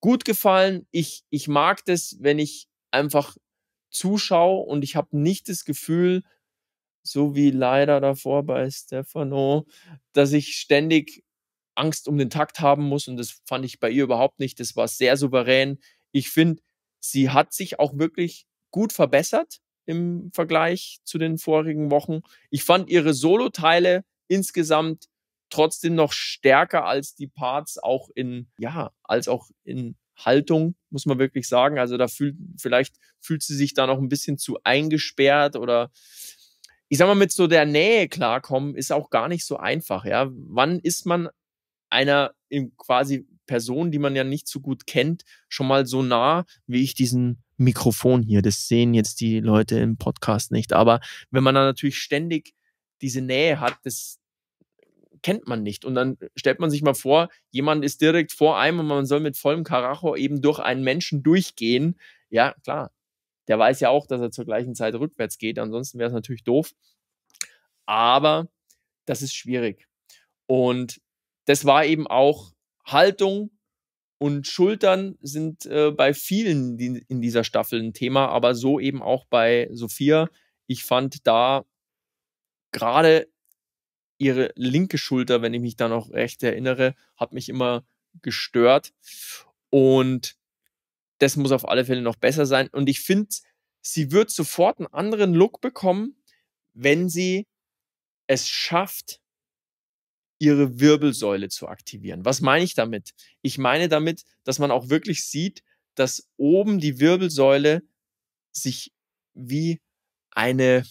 gut gefallen. Ich, ich mag das, wenn ich einfach zuschaue und ich habe nicht das Gefühl, so wie leider davor bei Stefano, dass ich ständig Angst um den Takt haben muss und das fand ich bei ihr überhaupt nicht. Das war sehr souverän. Ich finde, sie hat sich auch wirklich gut verbessert im Vergleich zu den vorigen Wochen. Ich fand ihre Solo-Teile insgesamt trotzdem noch stärker als die Parts auch in, ja, als auch in Haltung, muss man wirklich sagen. Also da fühlt, vielleicht fühlt sie sich da noch ein bisschen zu eingesperrt oder ich sag mal, mit so der Nähe klarkommen ist auch gar nicht so einfach, ja. Wann ist man einer quasi Person, die man ja nicht so gut kennt, schon mal so nah, wie ich diesen Mikrofon hier. Das sehen jetzt die Leute im Podcast nicht. Aber wenn man dann natürlich ständig diese Nähe hat, das kennt man nicht. Und dann stellt man sich mal vor, jemand ist direkt vor einem und man soll mit vollem Karacho eben durch einen Menschen durchgehen. Ja, klar, der weiß ja auch, dass er zur gleichen Zeit rückwärts geht. Ansonsten wäre es natürlich doof. Aber das ist schwierig. Und das war eben auch Haltung und Schultern sind äh, bei vielen in dieser Staffel ein Thema, aber so eben auch bei Sophia. Ich fand da gerade ihre linke Schulter, wenn ich mich da noch recht erinnere, hat mich immer gestört. Und das muss auf alle Fälle noch besser sein. Und ich finde, sie wird sofort einen anderen Look bekommen, wenn sie es schafft, ihre Wirbelsäule zu aktivieren. Was meine ich damit? Ich meine damit, dass man auch wirklich sieht, dass oben die Wirbelsäule sich wie eine,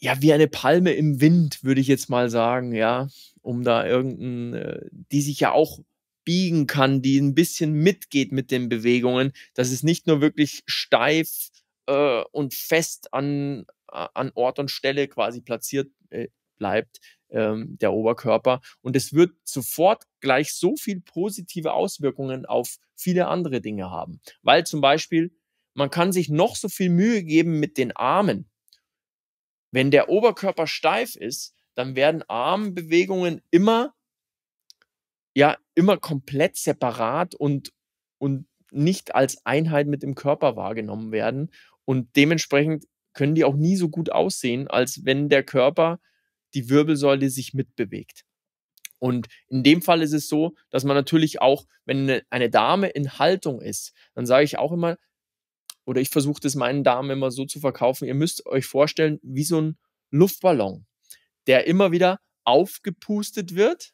ja, wie eine Palme im Wind, würde ich jetzt mal sagen, ja, um da irgendein, äh, die sich ja auch biegen kann, die ein bisschen mitgeht mit den Bewegungen, dass es nicht nur wirklich steif äh, und fest an, an Ort und Stelle quasi platziert äh, bleibt, ähm, der Oberkörper. Und es wird sofort gleich so viel positive Auswirkungen auf viele andere Dinge haben. Weil zum Beispiel, man kann sich noch so viel Mühe geben mit den Armen. Wenn der Oberkörper steif ist, dann werden Armbewegungen immer ja immer komplett separat und, und nicht als Einheit mit dem Körper wahrgenommen werden. Und dementsprechend können die auch nie so gut aussehen, als wenn der Körper, die Wirbelsäule sich mitbewegt. Und in dem Fall ist es so, dass man natürlich auch, wenn eine Dame in Haltung ist, dann sage ich auch immer, oder ich versuche das meinen Damen immer so zu verkaufen, ihr müsst euch vorstellen, wie so ein Luftballon, der immer wieder aufgepustet wird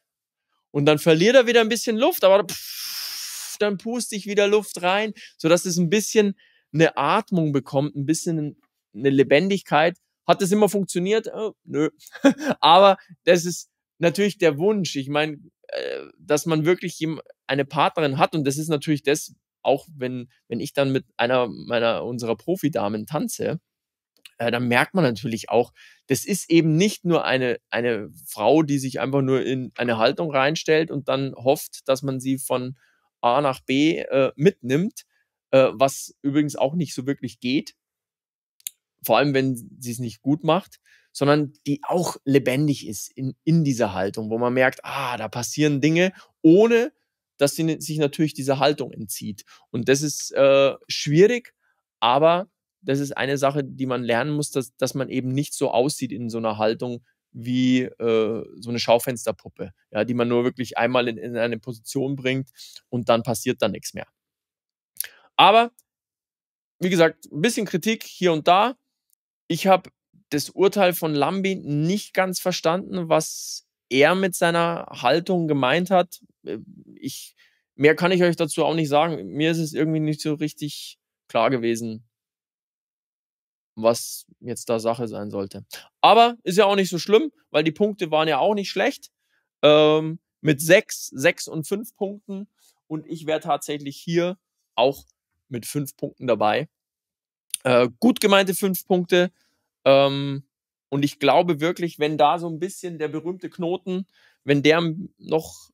und dann verliert er wieder ein bisschen Luft, aber pff, dann puste ich wieder Luft rein, sodass es ein bisschen eine Atmung bekommt, ein bisschen eine Lebendigkeit. Hat das immer funktioniert? Oh, nö. aber das ist natürlich der Wunsch. Ich meine, äh, dass man wirklich eine Partnerin hat und das ist natürlich das, auch wenn, wenn ich dann mit einer meiner unserer Profidamen tanze, äh, dann merkt man natürlich auch, das ist eben nicht nur eine, eine Frau, die sich einfach nur in eine Haltung reinstellt und dann hofft, dass man sie von A nach B äh, mitnimmt, äh, was übrigens auch nicht so wirklich geht, vor allem wenn sie es nicht gut macht, sondern die auch lebendig ist in, in dieser Haltung, wo man merkt, ah, da passieren Dinge, ohne dass sie sich natürlich dieser Haltung entzieht. Und das ist äh, schwierig, aber das ist eine Sache, die man lernen muss, dass, dass man eben nicht so aussieht in so einer Haltung wie äh, so eine Schaufensterpuppe, ja, die man nur wirklich einmal in, in eine Position bringt und dann passiert da nichts mehr. Aber wie gesagt, ein bisschen Kritik hier und da. Ich habe das Urteil von Lambi nicht ganz verstanden, was er mit seiner Haltung gemeint hat. Äh, ich, mehr kann ich euch dazu auch nicht sagen. Mir ist es irgendwie nicht so richtig klar gewesen, was jetzt da Sache sein sollte. Aber ist ja auch nicht so schlimm, weil die Punkte waren ja auch nicht schlecht. Ähm, mit sechs, sechs und fünf Punkten. Und ich wäre tatsächlich hier auch mit fünf Punkten dabei. Äh, gut gemeinte fünf Punkte. Ähm, und ich glaube wirklich, wenn da so ein bisschen der berühmte Knoten, wenn der noch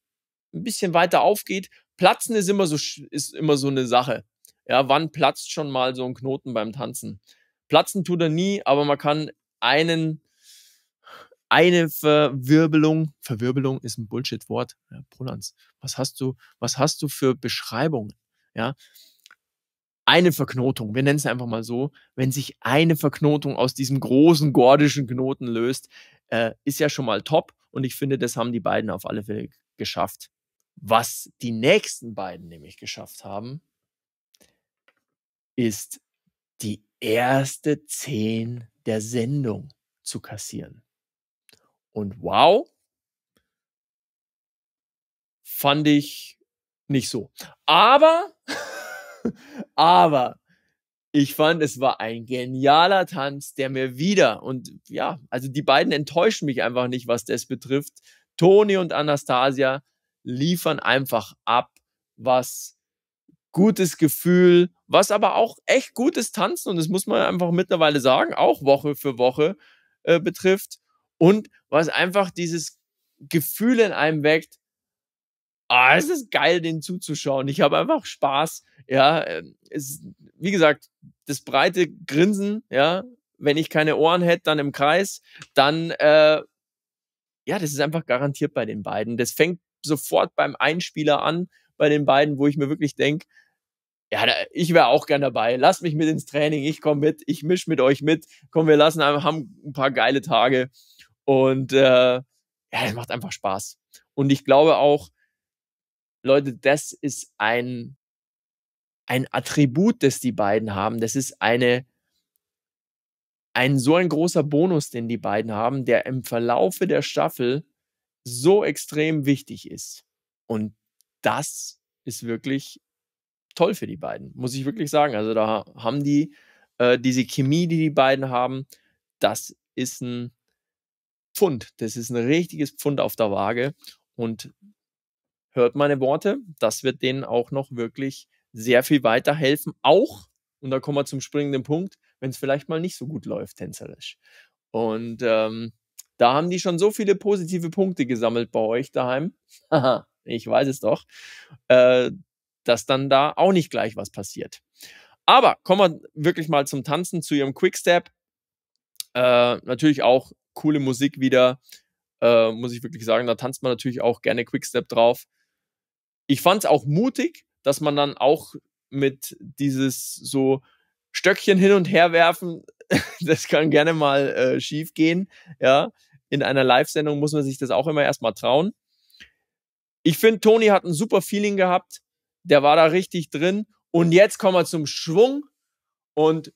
ein bisschen weiter aufgeht, platzen ist immer so, ist immer so eine Sache. Ja, wann platzt schon mal so ein Knoten beim Tanzen? Platzen tut er nie, aber man kann einen, eine Verwirbelung, Verwirbelung ist ein Bullshit-Wort, ja, Polans, Was hast du, was hast du für Beschreibungen? Ja, eine Verknotung, wir nennen es einfach mal so, wenn sich eine Verknotung aus diesem großen gordischen Knoten löst, äh, ist ja schon mal top. Und ich finde, das haben die beiden auf alle Fälle geschafft. Was die nächsten beiden nämlich geschafft haben, ist die erste 10 der Sendung zu kassieren. Und wow, fand ich nicht so. Aber, aber, ich fand, es war ein genialer Tanz, der mir wieder und ja, also die beiden enttäuschen mich einfach nicht, was das betrifft. Toni und Anastasia liefern einfach ab, was gutes Gefühl, was aber auch echt gutes Tanzen, und das muss man einfach mittlerweile sagen, auch Woche für Woche äh, betrifft. Und was einfach dieses Gefühl in einem weckt, ah, es ist geil, den zuzuschauen. Ich habe einfach Spaß. Ja, ähm, es, wie gesagt, das breite Grinsen, ja, wenn ich keine Ohren hätte, dann im Kreis, dann, äh, ja, das ist einfach garantiert bei den beiden. Das fängt sofort beim Einspieler an, bei den beiden, wo ich mir wirklich denke, ja, da, ich wäre auch gern dabei. Lasst mich mit ins Training, ich komme mit, ich misch mit euch mit. Komm, wir lassen einfach, haben ein paar geile Tage. Und äh, ja, das macht einfach Spaß. Und ich glaube auch, Leute, das ist ein, ein Attribut, das die beiden haben. Das ist eine, ein so ein großer Bonus, den die beiden haben, der im Verlaufe der Staffel so extrem wichtig ist. Und das ist wirklich toll für die beiden, muss ich wirklich sagen. Also da haben die äh, diese Chemie, die die beiden haben, das ist ein Pfund. Das ist ein richtiges Pfund auf der Waage. Und hört meine Worte, das wird denen auch noch wirklich sehr viel weiterhelfen. Auch, und da kommen wir zum springenden Punkt, wenn es vielleicht mal nicht so gut läuft tänzerisch. Und ähm, da haben die schon so viele positive Punkte gesammelt bei euch daheim. Haha, ich weiß es doch. Äh, dass dann da auch nicht gleich was passiert. Aber kommen wir wirklich mal zum Tanzen, zu ihrem Quickstep. Äh, natürlich auch coole Musik wieder, äh, muss ich wirklich sagen. Da tanzt man natürlich auch gerne Quickstep drauf. Ich fand es auch mutig, dass man dann auch mit dieses so Stöckchen hin und her werfen, das kann gerne mal äh, schief gehen. Ja, in einer Live-Sendung muss man sich das auch immer erstmal trauen. Ich finde, Toni hat ein super Feeling gehabt der war da richtig drin. Und jetzt kommen wir zum Schwung. Und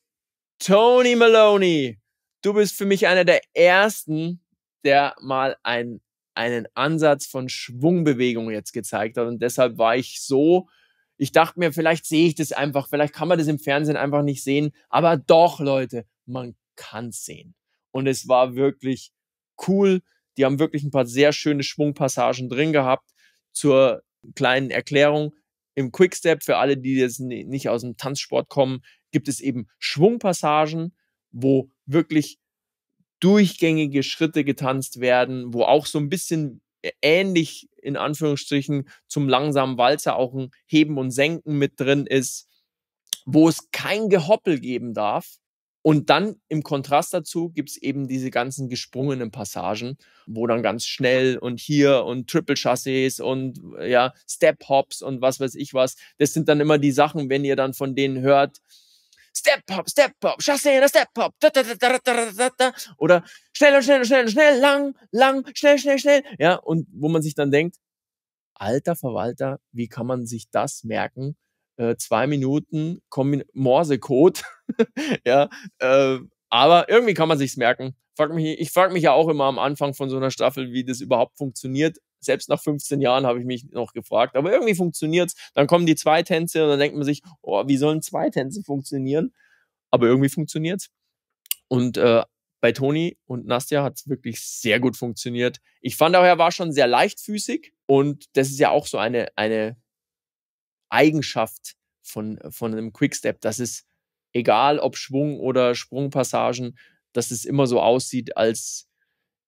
Tony Maloney, du bist für mich einer der ersten, der mal ein, einen Ansatz von Schwungbewegung jetzt gezeigt hat. Und deshalb war ich so, ich dachte mir, vielleicht sehe ich das einfach, vielleicht kann man das im Fernsehen einfach nicht sehen. Aber doch, Leute, man kann es sehen. Und es war wirklich cool. Die haben wirklich ein paar sehr schöne Schwungpassagen drin gehabt. Zur kleinen Erklärung. Im Quickstep, für alle, die jetzt nicht aus dem Tanzsport kommen, gibt es eben Schwungpassagen, wo wirklich durchgängige Schritte getanzt werden, wo auch so ein bisschen ähnlich in Anführungsstrichen zum langsamen Walzer auch ein Heben und Senken mit drin ist, wo es kein Gehoppel geben darf, und dann im Kontrast dazu gibt es eben diese ganzen gesprungenen Passagen, wo dann ganz schnell und hier und Triple Chassis und ja, Step Hops und was weiß ich was. Das sind dann immer die Sachen, wenn ihr dann von denen hört, Step Hop, Step Hop, Chassis in der Step Hop, da, da, da, da, da, da, da, oder schnell und schnell und schnell und schnell, lang, lang, schnell, schnell, schnell. Ja, und wo man sich dann denkt, alter Verwalter, wie kann man sich das merken? Äh, zwei Minuten Morsecode. ja, äh, aber irgendwie kann man sich's merken. Frag mich, ich frage mich ja auch immer am Anfang von so einer Staffel, wie das überhaupt funktioniert. Selbst nach 15 Jahren habe ich mich noch gefragt. Aber irgendwie funktioniert's. Dann kommen die zwei Tänze und dann denkt man sich, oh, wie sollen zwei Tänze funktionieren? Aber irgendwie funktioniert's. Und äh, bei Toni und Nastja hat es wirklich sehr gut funktioniert. Ich fand auch, er war schon sehr leichtfüßig und das ist ja auch so eine, eine Eigenschaft von, von einem Quickstep, dass es egal ob Schwung oder Sprungpassagen, dass es immer so aussieht, als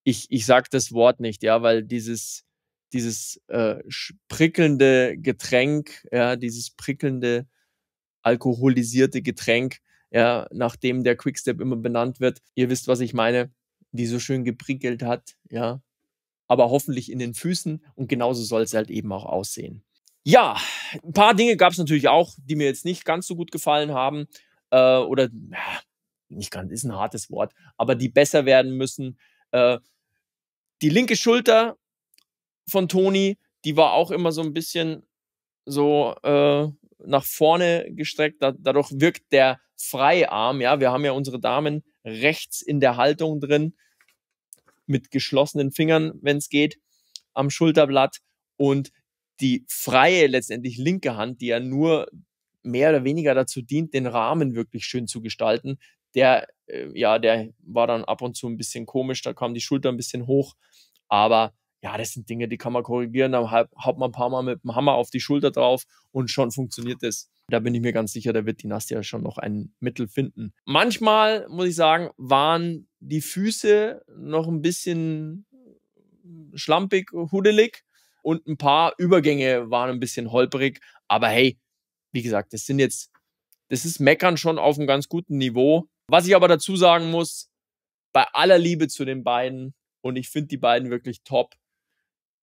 ich, ich sage das Wort nicht, ja, weil dieses, dieses äh, prickelnde Getränk, ja, dieses prickelnde alkoholisierte Getränk, ja, nach dem der Quickstep immer benannt wird. Ihr wisst, was ich meine, die so schön geprickelt hat, ja, aber hoffentlich in den Füßen und genauso soll es halt eben auch aussehen. Ja, ein paar Dinge gab es natürlich auch, die mir jetzt nicht ganz so gut gefallen haben. Äh, oder ja, nicht ganz, ist ein hartes Wort, aber die besser werden müssen. Äh, die linke Schulter von Toni, die war auch immer so ein bisschen so äh, nach vorne gestreckt. dadurch wirkt der Freiarm, ja, wir haben ja unsere Damen rechts in der Haltung drin, mit geschlossenen Fingern, wenn es geht, am Schulterblatt. Und die freie, letztendlich linke Hand, die ja nur mehr oder weniger dazu dient, den Rahmen wirklich schön zu gestalten, der, äh, ja, der war dann ab und zu ein bisschen komisch, da kam die Schulter ein bisschen hoch, aber ja, das sind Dinge, die kann man korrigieren, da haut man ein paar Mal mit dem Hammer auf die Schulter drauf und schon funktioniert es. Da bin ich mir ganz sicher, da wird die Nastia schon noch ein Mittel finden. Manchmal, muss ich sagen, waren die Füße noch ein bisschen schlampig, hudelig und ein paar Übergänge waren ein bisschen holprig. Aber hey, wie gesagt, das sind jetzt, das ist Meckern schon auf einem ganz guten Niveau. Was ich aber dazu sagen muss, bei aller Liebe zu den beiden und ich finde die beiden wirklich top.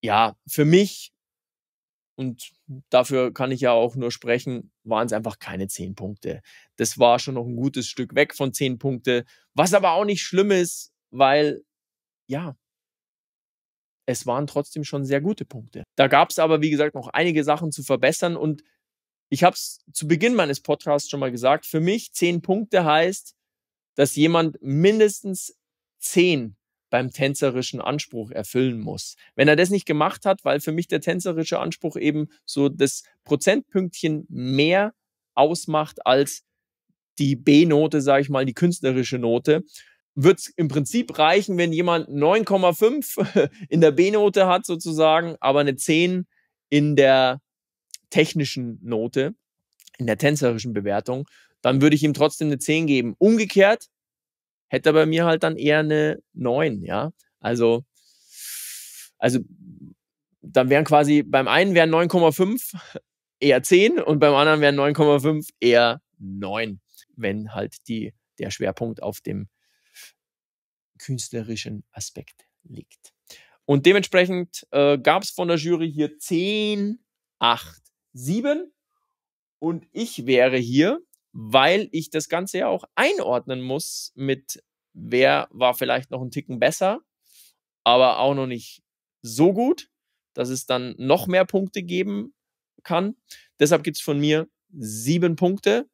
Ja, für mich und dafür kann ich ja auch nur sprechen, waren es einfach keine zehn Punkte. Das war schon noch ein gutes Stück weg von zehn Punkte, was aber auch nicht schlimm ist, weil ja, es waren trotzdem schon sehr gute Punkte. Da gab es aber, wie gesagt, noch einige Sachen zu verbessern und ich habe es zu Beginn meines Podcasts schon mal gesagt, für mich zehn Punkte heißt, dass jemand mindestens zehn beim tänzerischen Anspruch erfüllen muss. Wenn er das nicht gemacht hat, weil für mich der tänzerische Anspruch eben so das Prozentpünktchen mehr ausmacht als die B-Note, sage ich mal, die künstlerische Note wird es im Prinzip reichen, wenn jemand 9,5 in der B-Note hat sozusagen, aber eine 10 in der technischen Note, in der tänzerischen Bewertung, dann würde ich ihm trotzdem eine 10 geben. Umgekehrt hätte er bei mir halt dann eher eine 9, ja. Also, also dann wären quasi, beim einen wären 9,5 eher 10 und beim anderen wären 9,5 eher 9, wenn halt die, der Schwerpunkt auf dem künstlerischen Aspekt liegt. Und dementsprechend äh, gab es von der Jury hier 10, 8, 7. Und ich wäre hier, weil ich das Ganze ja auch einordnen muss mit, wer war vielleicht noch einen Ticken besser, aber auch noch nicht so gut, dass es dann noch mehr Punkte geben kann. Deshalb gibt es von mir sieben Punkte,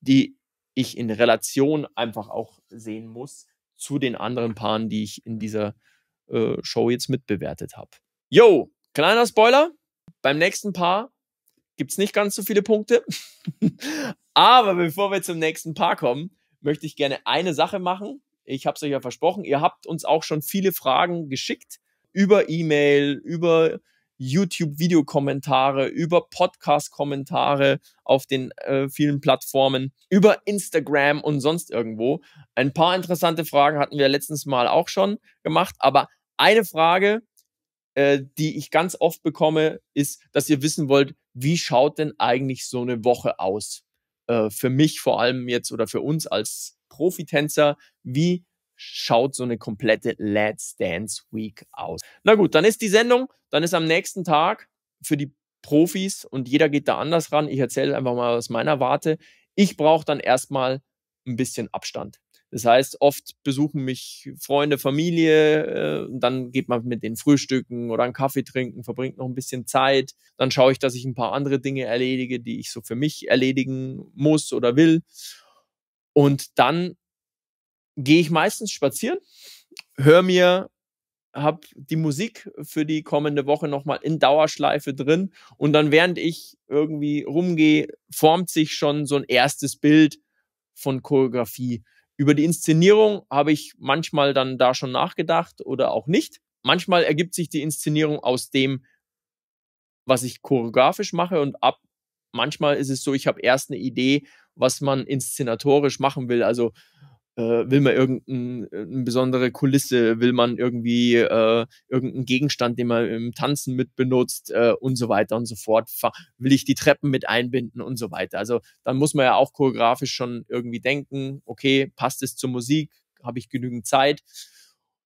die ich in Relation einfach auch sehen muss zu den anderen Paaren, die ich in dieser äh, Show jetzt mitbewertet habe. Yo, kleiner Spoiler, beim nächsten Paar gibt es nicht ganz so viele Punkte. Aber bevor wir zum nächsten Paar kommen, möchte ich gerne eine Sache machen. Ich habe es euch ja versprochen, ihr habt uns auch schon viele Fragen geschickt über E-Mail, über YouTube-Videokommentare, über Podcast-Kommentare auf den äh, vielen Plattformen, über Instagram und sonst irgendwo. Ein paar interessante Fragen hatten wir letztens mal auch schon gemacht, aber eine Frage, äh, die ich ganz oft bekomme, ist, dass ihr wissen wollt, wie schaut denn eigentlich so eine Woche aus? Äh, für mich vor allem jetzt oder für uns als Profitänzer, wie schaut so eine komplette Let's Dance Week aus. Na gut, dann ist die Sendung, dann ist am nächsten Tag für die Profis und jeder geht da anders ran. Ich erzähle einfach mal aus meiner Warte. Ich brauche dann erstmal ein bisschen Abstand. Das heißt, oft besuchen mich Freunde, Familie, äh, dann geht man mit den Frühstücken oder einen Kaffee trinken, verbringt noch ein bisschen Zeit. Dann schaue ich, dass ich ein paar andere Dinge erledige, die ich so für mich erledigen muss oder will. Und dann gehe ich meistens spazieren, höre mir, habe die Musik für die kommende Woche nochmal in Dauerschleife drin und dann während ich irgendwie rumgehe, formt sich schon so ein erstes Bild von Choreografie. Über die Inszenierung habe ich manchmal dann da schon nachgedacht oder auch nicht. Manchmal ergibt sich die Inszenierung aus dem, was ich choreografisch mache und ab manchmal ist es so, ich habe erst eine Idee, was man inszenatorisch machen will. Also äh, will man irgendeine äh, ne besondere Kulisse, will man irgendwie äh, irgendeinen Gegenstand, den man im Tanzen mit benutzt äh, und so weiter und so fort, will ich die Treppen mit einbinden und so weiter. Also dann muss man ja auch choreografisch schon irgendwie denken, okay, passt es zur Musik, habe ich genügend Zeit.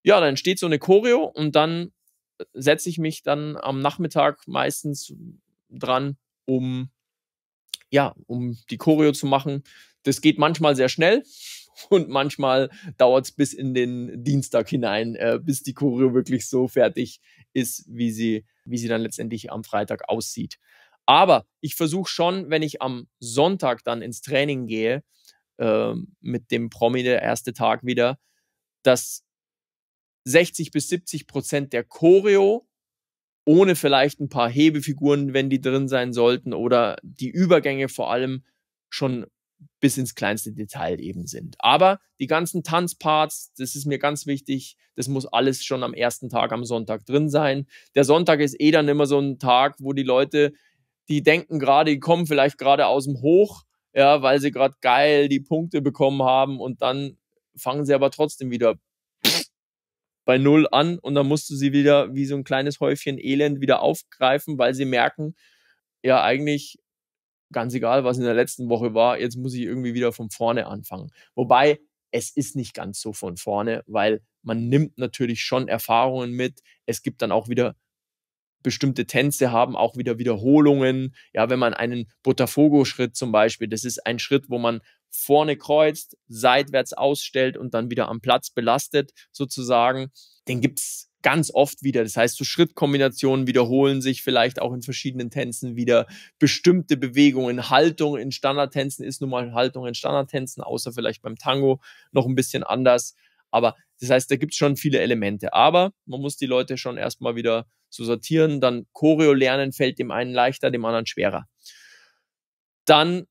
Ja, dann steht so eine Choreo und dann äh, setze ich mich dann am Nachmittag meistens dran, um ja, um die Choreo zu machen. Das geht manchmal sehr schnell, und manchmal dauert es bis in den Dienstag hinein, äh, bis die Choreo wirklich so fertig ist, wie sie, wie sie dann letztendlich am Freitag aussieht. Aber ich versuche schon, wenn ich am Sonntag dann ins Training gehe, äh, mit dem Promi der erste Tag wieder, dass 60 bis 70 Prozent der Choreo ohne vielleicht ein paar Hebefiguren, wenn die drin sein sollten, oder die Übergänge vor allem schon bis ins kleinste Detail eben sind. Aber die ganzen Tanzparts, das ist mir ganz wichtig, das muss alles schon am ersten Tag am Sonntag drin sein. Der Sonntag ist eh dann immer so ein Tag, wo die Leute, die denken gerade, die kommen vielleicht gerade aus dem Hoch, ja, weil sie gerade geil die Punkte bekommen haben und dann fangen sie aber trotzdem wieder bei Null an und dann musst du sie wieder wie so ein kleines Häufchen Elend wieder aufgreifen, weil sie merken, ja, eigentlich ganz egal, was in der letzten Woche war, jetzt muss ich irgendwie wieder von vorne anfangen. Wobei, es ist nicht ganz so von vorne, weil man nimmt natürlich schon Erfahrungen mit. Es gibt dann auch wieder bestimmte Tänze haben auch wieder Wiederholungen. Ja, wenn man einen Botafogo-Schritt zum Beispiel, das ist ein Schritt, wo man vorne kreuzt, seitwärts ausstellt und dann wieder am Platz belastet sozusagen. Den gibt es ganz oft wieder. Das heißt, so Schrittkombinationen wiederholen sich vielleicht auch in verschiedenen Tänzen wieder. Bestimmte Bewegungen, Haltung in Standardtänzen ist nun mal Haltung in Standardtänzen, außer vielleicht beim Tango noch ein bisschen anders. Aber das heißt, da gibt es schon viele Elemente. Aber man muss die Leute schon erstmal wieder so sortieren. Dann Choreo lernen fällt dem einen leichter, dem anderen schwerer. Dann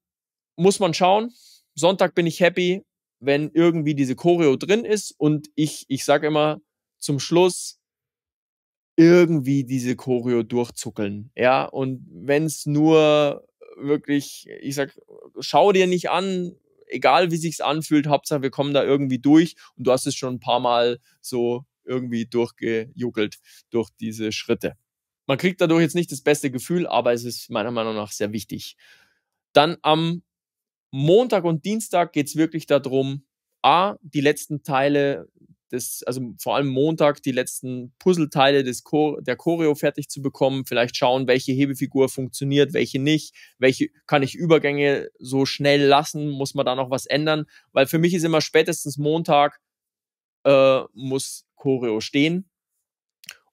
muss man schauen. Sonntag bin ich happy, wenn irgendwie diese Choreo drin ist. Und ich, ich sage immer, zum Schluss irgendwie diese Choreo durchzuckeln. Ja, und wenn es nur wirklich, ich sag, schau dir nicht an, egal wie sich's anfühlt, Hauptsache wir kommen da irgendwie durch und du hast es schon ein paar Mal so irgendwie durchgejuckelt durch diese Schritte. Man kriegt dadurch jetzt nicht das beste Gefühl, aber es ist meiner Meinung nach sehr wichtig. Dann am Montag und Dienstag geht's wirklich darum, A, die letzten Teile das, also vor allem Montag die letzten Puzzleteile des Chor der Choreo fertig zu bekommen, vielleicht schauen, welche Hebefigur funktioniert, welche nicht, welche kann ich Übergänge so schnell lassen, muss man da noch was ändern, weil für mich ist immer spätestens Montag äh, muss Choreo stehen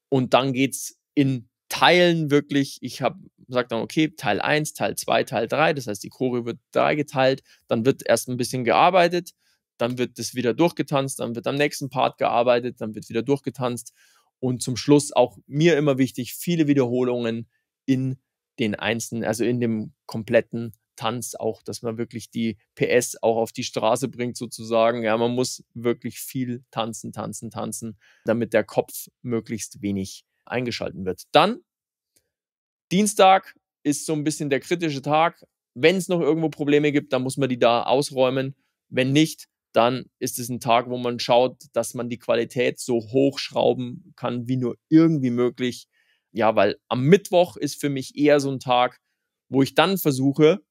und dann geht es in Teilen wirklich, ich habe sagt dann, okay, Teil 1, Teil 2, Teil 3, das heißt, die Choreo wird drei geteilt. dann wird erst ein bisschen gearbeitet, dann wird das wieder durchgetanzt, dann wird am nächsten Part gearbeitet, dann wird wieder durchgetanzt und zum Schluss auch mir immer wichtig, viele Wiederholungen in den einzelnen, also in dem kompletten Tanz auch, dass man wirklich die PS auch auf die Straße bringt sozusagen. Ja, man muss wirklich viel tanzen, tanzen, tanzen, damit der Kopf möglichst wenig eingeschalten wird. Dann Dienstag ist so ein bisschen der kritische Tag. Wenn es noch irgendwo Probleme gibt, dann muss man die da ausräumen. Wenn nicht, dann ist es ein Tag, wo man schaut, dass man die Qualität so hochschrauben kann, wie nur irgendwie möglich. Ja, weil am Mittwoch ist für mich eher so ein Tag, wo ich dann versuche,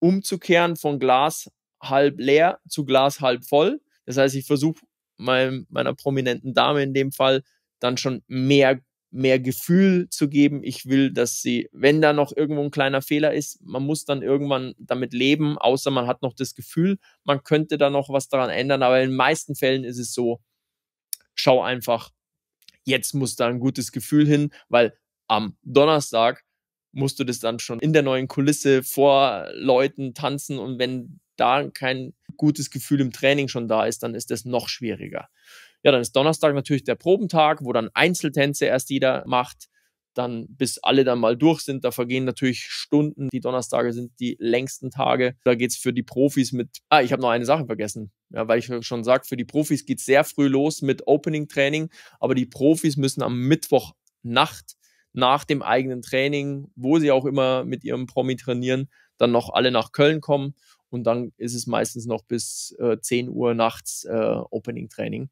umzukehren von Glas halb leer zu Glas halb voll. Das heißt, ich versuche meiner prominenten Dame in dem Fall dann schon mehr mehr Gefühl zu geben. Ich will, dass sie, wenn da noch irgendwo ein kleiner Fehler ist, man muss dann irgendwann damit leben, außer man hat noch das Gefühl, man könnte da noch was daran ändern. Aber in den meisten Fällen ist es so, schau einfach, jetzt muss da ein gutes Gefühl hin, weil am Donnerstag musst du das dann schon in der neuen Kulisse vor Leuten tanzen und wenn da kein gutes Gefühl im Training schon da ist, dann ist das noch schwieriger. Ja, dann ist Donnerstag natürlich der Probentag, wo dann Einzeltänze erst jeder macht. Dann, bis alle dann mal durch sind, da vergehen natürlich Stunden. Die Donnerstage sind die längsten Tage. Da geht es für die Profis mit. Ah, ich habe noch eine Sache vergessen. Ja, weil ich schon sage, für die Profis geht es sehr früh los mit Opening-Training, aber die Profis müssen am Mittwochnacht nach dem eigenen Training, wo sie auch immer mit ihrem Promi trainieren, dann noch alle nach Köln kommen und dann ist es meistens noch bis äh, 10 Uhr nachts äh, Opening-Training.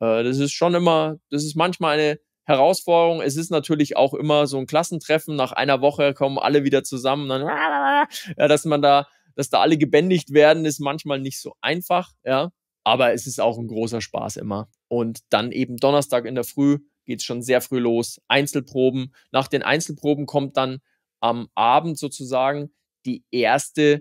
Äh, das ist schon immer, das ist manchmal eine Herausforderung. Es ist natürlich auch immer so ein Klassentreffen. Nach einer Woche kommen alle wieder zusammen. Dann, ja, dass man da, dass da alle gebändigt werden, ist manchmal nicht so einfach. Ja, aber es ist auch ein großer Spaß immer. Und dann eben Donnerstag in der Früh geht es schon sehr früh los. Einzelproben. Nach den Einzelproben kommt dann am Abend sozusagen die erste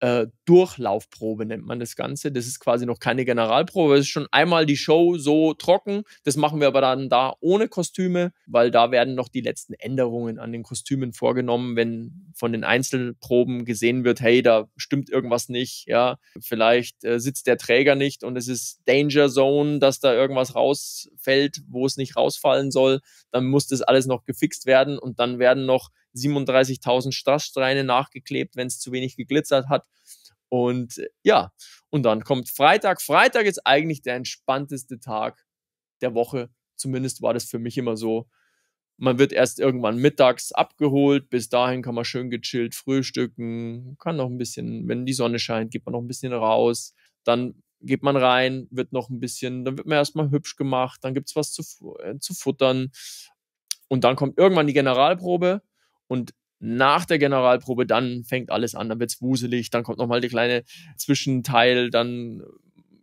äh, Durchlaufprobe nennt man das Ganze. Das ist quasi noch keine Generalprobe. Es ist schon einmal die Show so trocken. Das machen wir aber dann da ohne Kostüme, weil da werden noch die letzten Änderungen an den Kostümen vorgenommen, wenn von den Einzelproben gesehen wird, hey, da stimmt irgendwas nicht, ja, vielleicht äh, sitzt der Träger nicht und es ist Danger Zone, dass da irgendwas rausfällt, wo es nicht rausfallen soll. Dann muss das alles noch gefixt werden und dann werden noch 37.000 Strasssteine nachgeklebt, wenn es zu wenig geglitzert hat. Und äh, ja, und dann kommt Freitag. Freitag ist eigentlich der entspannteste Tag der Woche. Zumindest war das für mich immer so. Man wird erst irgendwann mittags abgeholt. Bis dahin kann man schön gechillt frühstücken. Kann noch ein bisschen, wenn die Sonne scheint, geht man noch ein bisschen raus. Dann geht man rein, wird noch ein bisschen, dann wird man erstmal hübsch gemacht. Dann gibt es was zu, äh, zu futtern. Und dann kommt irgendwann die Generalprobe und nach der Generalprobe, dann fängt alles an, dann wird's wuselig, dann kommt nochmal der kleine Zwischenteil, dann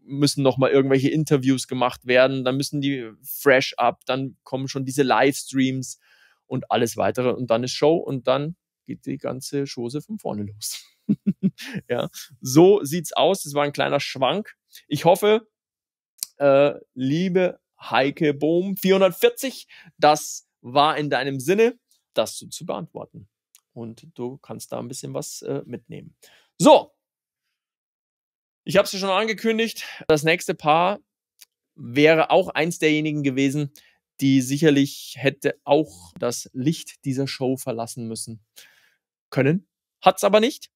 müssen nochmal irgendwelche Interviews gemacht werden, dann müssen die fresh up, dann kommen schon diese Livestreams und alles weitere und dann ist Show und dann geht die ganze Chose von vorne los. ja, so sieht's aus. Das war ein kleiner Schwank. Ich hoffe, äh, liebe Heike Bohm 440, das war in deinem Sinne das zu, zu beantworten. Und du kannst da ein bisschen was äh, mitnehmen. So, ich habe es dir schon angekündigt. Das nächste Paar wäre auch eins derjenigen gewesen, die sicherlich hätte auch das Licht dieser Show verlassen müssen können. Hat es aber nicht.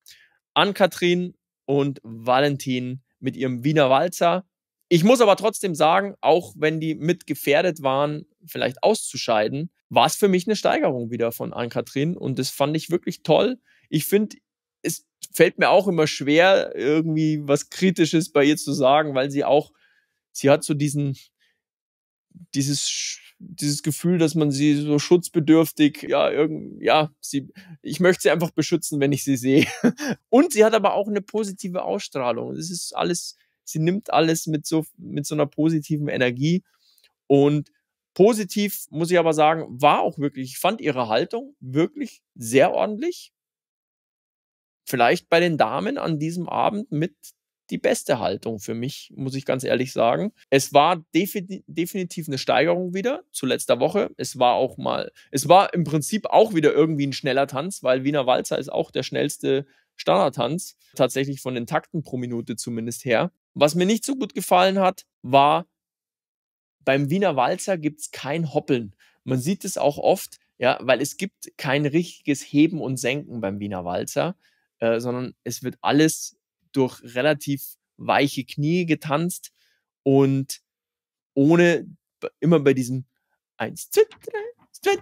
Ann-Kathrin und Valentin mit ihrem Wiener Walzer. Ich muss aber trotzdem sagen, auch wenn die mit gefährdet waren, vielleicht auszuscheiden, war es für mich eine Steigerung wieder von Ann-Kathrin und das fand ich wirklich toll. Ich finde, es fällt mir auch immer schwer, irgendwie was Kritisches bei ihr zu sagen, weil sie auch, sie hat so diesen, dieses, dieses Gefühl, dass man sie so schutzbedürftig, ja, irgend, ja, sie, ich möchte sie einfach beschützen, wenn ich sie sehe. Und sie hat aber auch eine positive Ausstrahlung. Es ist alles, sie nimmt alles mit so, mit so einer positiven Energie und Positiv muss ich aber sagen, war auch wirklich, ich fand ihre Haltung wirklich sehr ordentlich. Vielleicht bei den Damen an diesem Abend mit die beste Haltung für mich, muss ich ganz ehrlich sagen. Es war defin definitiv eine Steigerung wieder zu letzter Woche. Es war auch mal, es war im Prinzip auch wieder irgendwie ein schneller Tanz, weil Wiener Walzer ist auch der schnellste Standardtanz, tatsächlich von den Takten pro Minute zumindest her. Was mir nicht so gut gefallen hat, war beim Wiener Walzer gibt es kein Hoppeln. Man sieht es auch oft, ja, weil es gibt kein richtiges Heben und Senken beim Wiener Walzer, äh, sondern es wird alles durch relativ weiche Knie getanzt und ohne immer bei diesem 1, 2, 3, 2, 3,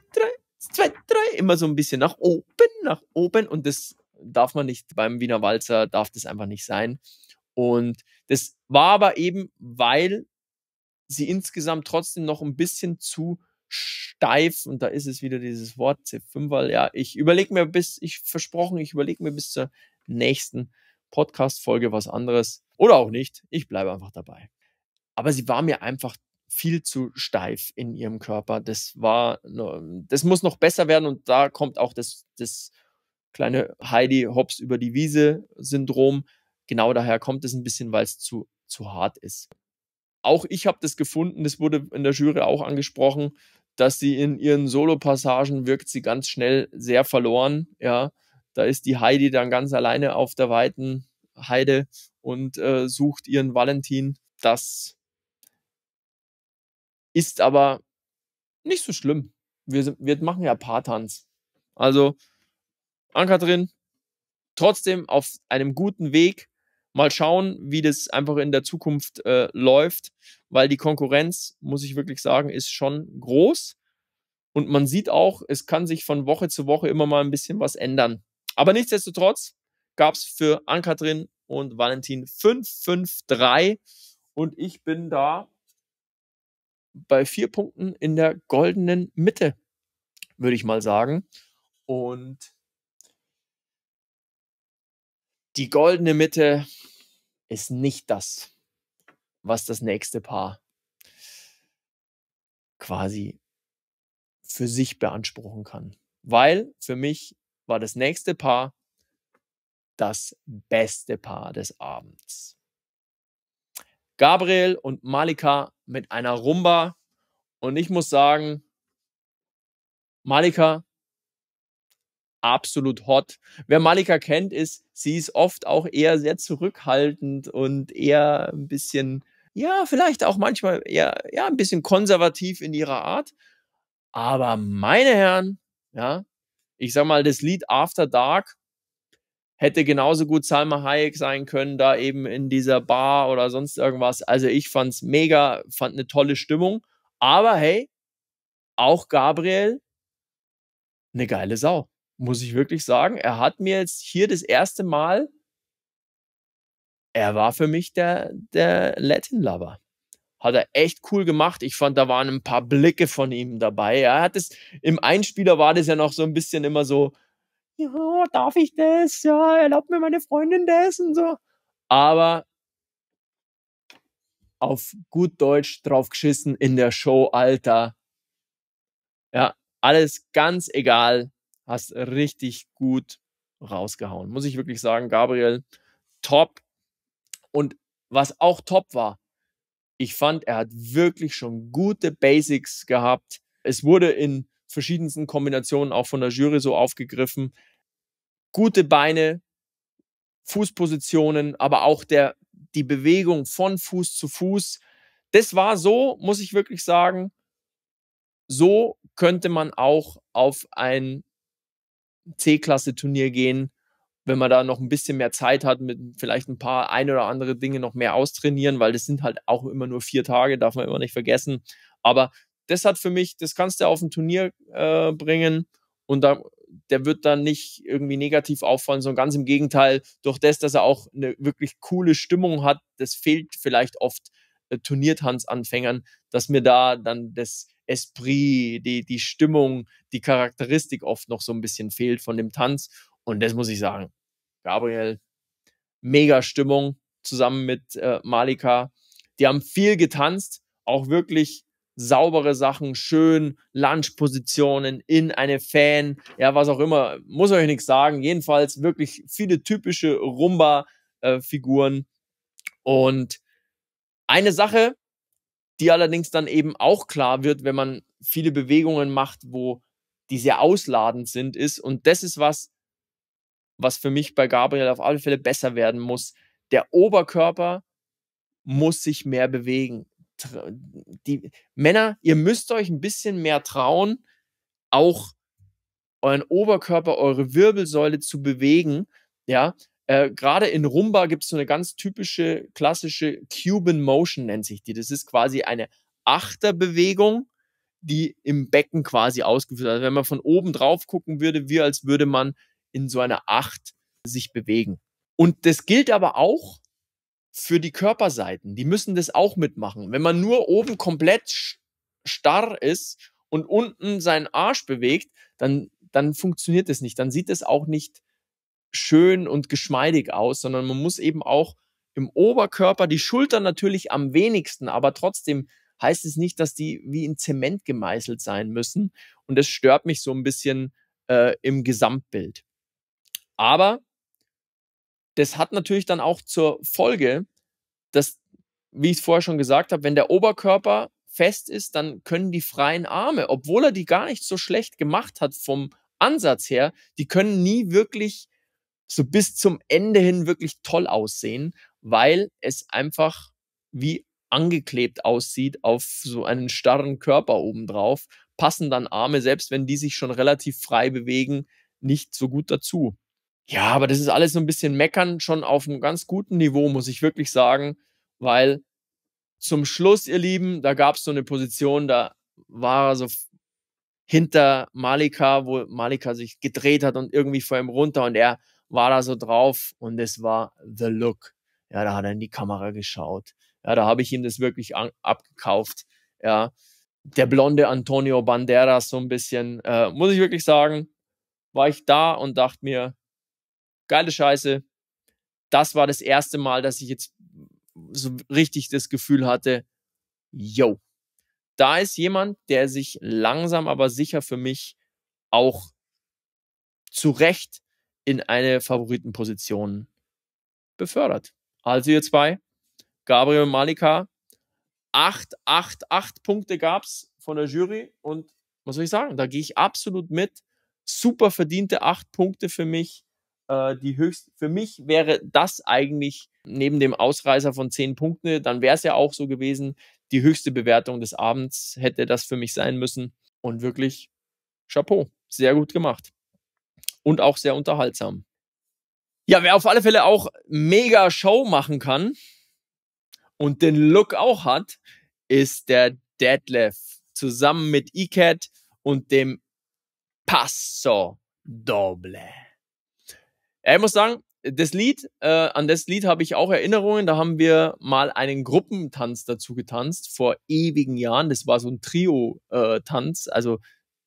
2, 3, immer so ein bisschen nach oben, nach oben und das darf man nicht beim Wiener Walzer, darf das einfach nicht sein. Und das war aber eben, weil sie insgesamt trotzdem noch ein bisschen zu steif und da ist es wieder dieses Wort C5, weil ja, ich überlege mir bis, ich versprochen, ich überlege mir bis zur nächsten Podcast-Folge was anderes oder auch nicht. Ich bleibe einfach dabei. Aber sie war mir einfach viel zu steif in ihrem Körper. Das war, das muss noch besser werden und da kommt auch das, das kleine Heidi Hops über die Wiese Syndrom. Genau daher kommt es ein bisschen, weil es zu, zu hart ist auch ich habe das gefunden, das wurde in der Jury auch angesprochen, dass sie in ihren Solo-Passagen wirkt sie ganz schnell sehr verloren. Ja, da ist die Heidi dann ganz alleine auf der weiten Heide und äh, sucht ihren Valentin. Das ist aber nicht so schlimm. Wir, wir machen ja Patans. Also, Ankatrin, trotzdem auf einem guten Weg mal schauen, wie das einfach in der Zukunft äh, läuft, weil die Konkurrenz, muss ich wirklich sagen, ist schon groß. Und man sieht auch, es kann sich von Woche zu Woche immer mal ein bisschen was ändern. Aber nichtsdestotrotz gab es für Ankatrin und Valentin 553. Und ich bin da bei vier Punkten in der goldenen Mitte, würde ich mal sagen. Und die goldene Mitte ist nicht das, was das nächste Paar quasi für sich beanspruchen kann. Weil für mich war das nächste Paar das beste Paar des Abends. Gabriel und Malika mit einer Rumba. Und ich muss sagen, Malika absolut hot. Wer Malika kennt, ist, sie ist oft auch eher sehr zurückhaltend und eher ein bisschen, ja, vielleicht auch manchmal eher, ja, ein bisschen konservativ in ihrer Art. Aber meine Herren, ja, ich sag mal, das Lied After Dark hätte genauso gut Salma Hayek sein können, da eben in dieser Bar oder sonst irgendwas. Also ich fand's mega, fand eine tolle Stimmung. Aber hey, auch Gabriel, eine geile Sau muss ich wirklich sagen, er hat mir jetzt hier das erste Mal, er war für mich der, der Latin Lover. Hat er echt cool gemacht. Ich fand, da waren ein paar Blicke von ihm dabei. Er hat es, im Einspieler war das ja noch so ein bisschen immer so, ja, darf ich das? Ja, erlaubt mir meine Freundin das und so. Aber auf gut Deutsch drauf geschissen in der Show, Alter. Ja, alles ganz egal hast richtig gut rausgehauen. Muss ich wirklich sagen, Gabriel, top. Und was auch top war, ich fand, er hat wirklich schon gute Basics gehabt. Es wurde in verschiedensten Kombinationen auch von der Jury so aufgegriffen. Gute Beine, Fußpositionen, aber auch der, die Bewegung von Fuß zu Fuß. Das war so, muss ich wirklich sagen, so könnte man auch auf ein C-Klasse-Turnier gehen, wenn man da noch ein bisschen mehr Zeit hat, mit vielleicht ein paar ein oder andere Dinge noch mehr austrainieren, weil das sind halt auch immer nur vier Tage, darf man immer nicht vergessen. Aber das hat für mich, das kannst du auf ein Turnier äh, bringen und da, der wird dann nicht irgendwie negativ auffallen, sondern ganz im Gegenteil, durch das, dass er auch eine wirklich coole Stimmung hat, das fehlt vielleicht oft äh, Turniertanzanfängern, dass mir da dann das Esprit, die, die Stimmung, die Charakteristik oft noch so ein bisschen fehlt von dem Tanz. Und das muss ich sagen. Gabriel, mega Stimmung zusammen mit äh, Malika. Die haben viel getanzt, auch wirklich saubere Sachen, schön, Lunch-Positionen in eine Fan, ja, was auch immer, muss euch nichts sagen. Jedenfalls wirklich viele typische Rumba-Figuren. Äh, und eine Sache, die allerdings dann eben auch klar wird, wenn man viele Bewegungen macht, wo die sehr ausladend sind, ist. Und das ist was, was für mich bei Gabriel auf alle Fälle besser werden muss. Der Oberkörper muss sich mehr bewegen. Die Männer, ihr müsst euch ein bisschen mehr trauen, auch euren Oberkörper, eure Wirbelsäule zu bewegen. Ja, äh, Gerade in Rumba gibt es so eine ganz typische, klassische Cuban Motion, nennt sich die. Das ist quasi eine Achterbewegung, die im Becken quasi ausgeführt wird. Also wenn man von oben drauf gucken würde, wie als würde man in so einer Acht sich bewegen. Und das gilt aber auch für die Körperseiten. Die müssen das auch mitmachen. Wenn man nur oben komplett starr ist und unten seinen Arsch bewegt, dann, dann funktioniert das nicht. Dann sieht es auch nicht schön und geschmeidig aus, sondern man muss eben auch im Oberkörper, die Schultern natürlich am wenigsten, aber trotzdem heißt es nicht, dass die wie in Zement gemeißelt sein müssen. Und das stört mich so ein bisschen äh, im Gesamtbild. Aber das hat natürlich dann auch zur Folge, dass, wie ich es vorher schon gesagt habe, wenn der Oberkörper fest ist, dann können die freien Arme, obwohl er die gar nicht so schlecht gemacht hat vom Ansatz her, die können nie wirklich so bis zum Ende hin wirklich toll aussehen, weil es einfach wie angeklebt aussieht auf so einen starren Körper obendrauf, passen dann Arme, selbst wenn die sich schon relativ frei bewegen, nicht so gut dazu. Ja, aber das ist alles so ein bisschen meckern, schon auf einem ganz guten Niveau, muss ich wirklich sagen, weil zum Schluss, ihr Lieben, da gab es so eine Position, da war er so hinter Malika, wo Malika sich gedreht hat und irgendwie vor ihm runter und er war da so drauf und es war The Look. Ja, da hat er in die Kamera geschaut. Ja, da habe ich ihm das wirklich an, abgekauft. Ja, der blonde Antonio Banderas so ein bisschen, äh, muss ich wirklich sagen, war ich da und dachte mir, geile Scheiße. Das war das erste Mal, dass ich jetzt so richtig das Gefühl hatte, yo, da ist jemand, der sich langsam aber sicher für mich auch zurecht Recht in eine Favoritenposition befördert. Also ihr zwei, Gabriel und Malika, 8, 8, 8 Punkte gab es von der Jury und was soll ich sagen, da gehe ich absolut mit. Super verdiente 8 Punkte für mich. Äh, die höchst, für mich wäre das eigentlich neben dem Ausreißer von 10 Punkten, dann wäre es ja auch so gewesen, die höchste Bewertung des Abends hätte das für mich sein müssen. Und wirklich, Chapeau, sehr gut gemacht und auch sehr unterhaltsam. Ja, wer auf alle Fälle auch mega Show machen kann und den Look auch hat, ist der Detlef zusammen mit Icat und dem Passo Doble. Ja, ich muss sagen, das Lied, äh, an das Lied habe ich auch Erinnerungen. Da haben wir mal einen Gruppentanz dazu getanzt vor ewigen Jahren. Das war so ein Trio-Tanz. Äh, also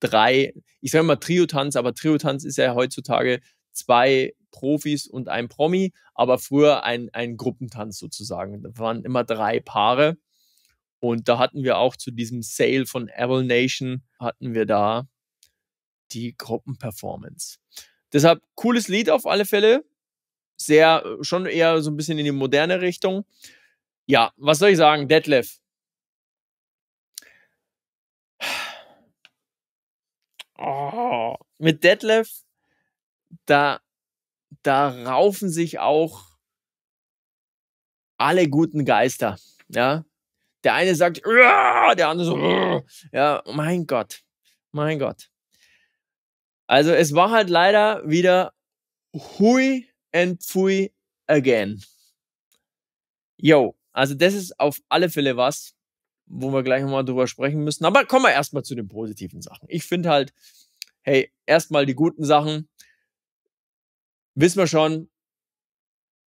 drei, ich sage mal Trio-Tanz, aber Trio-Tanz ist ja heutzutage zwei Profis und ein Promi, aber früher ein, ein Gruppentanz sozusagen. Da waren immer drei Paare. Und da hatten wir auch zu diesem Sale von Avil Nation, hatten wir da die Gruppenperformance. Deshalb cooles Lied auf alle Fälle. Sehr, äh, schon eher so ein bisschen in die moderne Richtung. Ja, was soll ich sagen? Detlef, oh, mit Detlef, da, da raufen sich auch alle guten Geister. Ja, der eine sagt, der andere so, ja, mein Gott, mein Gott. Also es war halt leider wieder hui and pfui again. Yo, also das ist auf alle Fälle was, wo wir gleich nochmal drüber sprechen müssen. Aber kommen wir erstmal zu den positiven Sachen. Ich finde halt, hey, erstmal die guten Sachen. Wissen wir schon,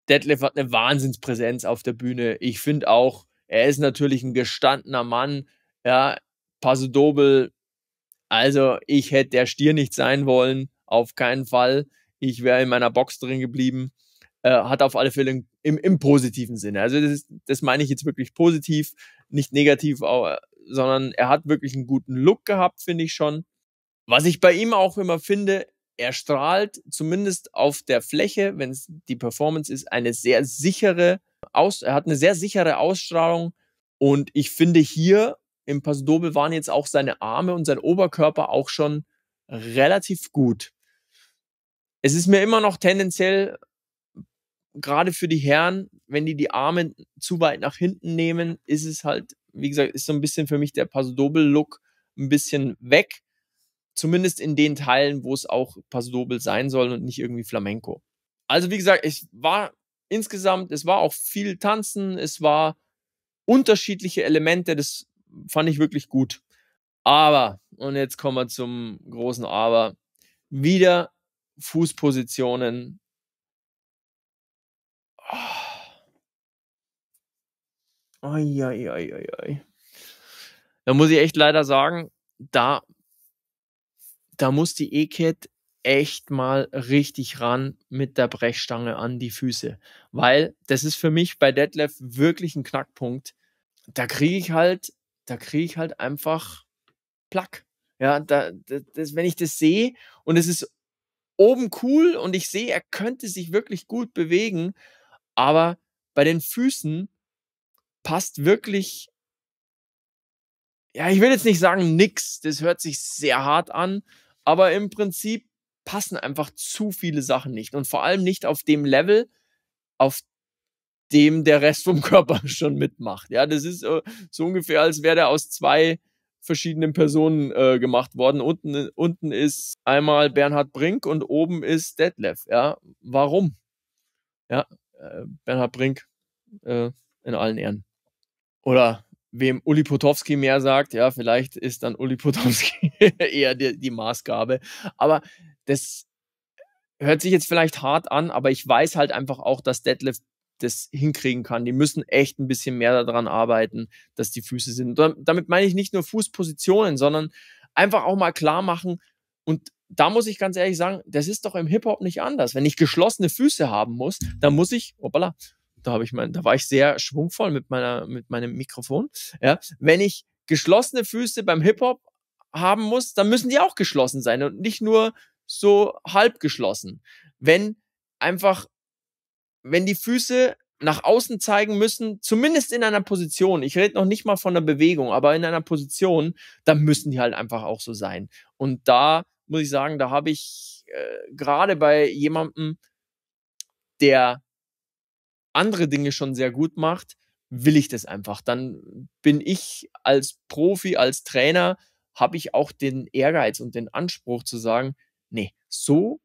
Detlef hat eine Wahnsinnspräsenz auf der Bühne. Ich finde auch, er ist natürlich ein gestandener Mann. Ja, Paso Dobel, Also, ich hätte der Stier nicht sein wollen. Auf keinen Fall. Ich wäre in meiner Box drin geblieben. Äh, hat auf alle Fälle im, im positiven Sinne. Also, das, das meine ich jetzt wirklich positiv nicht negativ, sondern er hat wirklich einen guten Look gehabt, finde ich schon. Was ich bei ihm auch immer finde, er strahlt zumindest auf der Fläche, wenn es die Performance ist, eine sehr sichere Aus er hat eine sehr sichere Ausstrahlung und ich finde hier im Pasdobel waren jetzt auch seine Arme und sein Oberkörper auch schon relativ gut. Es ist mir immer noch tendenziell gerade für die Herren, wenn die die Arme zu weit nach hinten nehmen, ist es halt, wie gesagt, ist so ein bisschen für mich der Pasodobel-Look ein bisschen weg. Zumindest in den Teilen, wo es auch Pasodobel sein soll und nicht irgendwie Flamenco. Also, wie gesagt, es war insgesamt, es war auch viel Tanzen, es war unterschiedliche Elemente, das fand ich wirklich gut. Aber, und jetzt kommen wir zum großen Aber, wieder Fußpositionen Oh. Ai, ai, ai, ai, Da muss ich echt leider sagen, da, da muss die E-Cat echt mal richtig ran mit der Brechstange an die Füße. Weil das ist für mich bei Detlef wirklich ein Knackpunkt. Da kriege ich halt, da kriege ich halt einfach Plack. Ja, da, das, wenn ich das sehe und es ist oben cool und ich sehe, er könnte sich wirklich gut bewegen, aber bei den Füßen passt wirklich, ja, ich will jetzt nicht sagen nix, das hört sich sehr hart an, aber im Prinzip passen einfach zu viele Sachen nicht und vor allem nicht auf dem Level, auf dem der Rest vom Körper schon mitmacht. Ja, das ist äh, so ungefähr, als wäre der aus zwei verschiedenen Personen äh, gemacht worden. Unten, äh, unten ist einmal Bernhard Brink und oben ist Detlef. Ja, warum? Ja, äh, Bernhard Brink äh, in allen Ehren. Oder wem Uli Potowski mehr sagt, ja, vielleicht ist dann Uli Potowski eher die, die Maßgabe. Aber das hört sich jetzt vielleicht hart an, aber ich weiß halt einfach auch, dass Deadlift das hinkriegen kann. Die müssen echt ein bisschen mehr daran arbeiten, dass die Füße sind. Und damit meine ich nicht nur Fußpositionen, sondern einfach auch mal klar machen und da muss ich ganz ehrlich sagen, das ist doch im Hip-Hop nicht anders. Wenn ich geschlossene Füße haben muss, dann muss ich, hoppala, da habe ich mein, da war ich sehr schwungvoll mit meiner, mit meinem Mikrofon. Ja, wenn ich geschlossene Füße beim Hip-Hop haben muss, dann müssen die auch geschlossen sein und nicht nur so halb geschlossen. Wenn einfach, wenn die Füße nach außen zeigen müssen, zumindest in einer Position, ich rede noch nicht mal von der Bewegung, aber in einer Position, dann müssen die halt einfach auch so sein. Und da muss ich sagen, da habe ich äh, gerade bei jemandem, der andere Dinge schon sehr gut macht, will ich das einfach. Dann bin ich als Profi, als Trainer, habe ich auch den Ehrgeiz und den Anspruch zu sagen, nee, so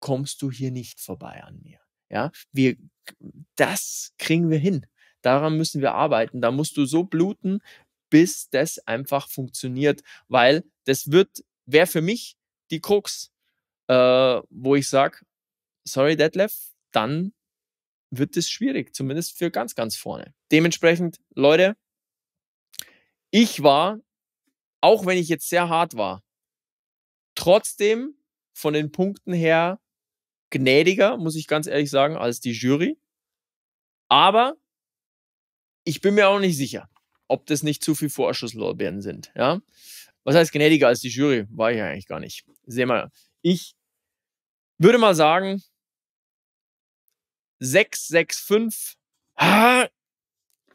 kommst du hier nicht vorbei an mir. Ja, wir, das kriegen wir hin. Daran müssen wir arbeiten. Da musst du so bluten, bis das einfach funktioniert, weil das wird, wäre für mich die Krux, äh, wo ich sage, sorry Detlef, dann wird es schwierig, zumindest für ganz, ganz vorne. Dementsprechend, Leute, ich war, auch wenn ich jetzt sehr hart war, trotzdem von den Punkten her gnädiger, muss ich ganz ehrlich sagen, als die Jury. Aber ich bin mir auch nicht sicher, ob das nicht zu viel Vorschusslorbeeren sind. Ja? Was heißt gnädiger als die Jury? War ich eigentlich gar nicht. Sehen wir. Ich würde mal sagen, 6, 6, 5.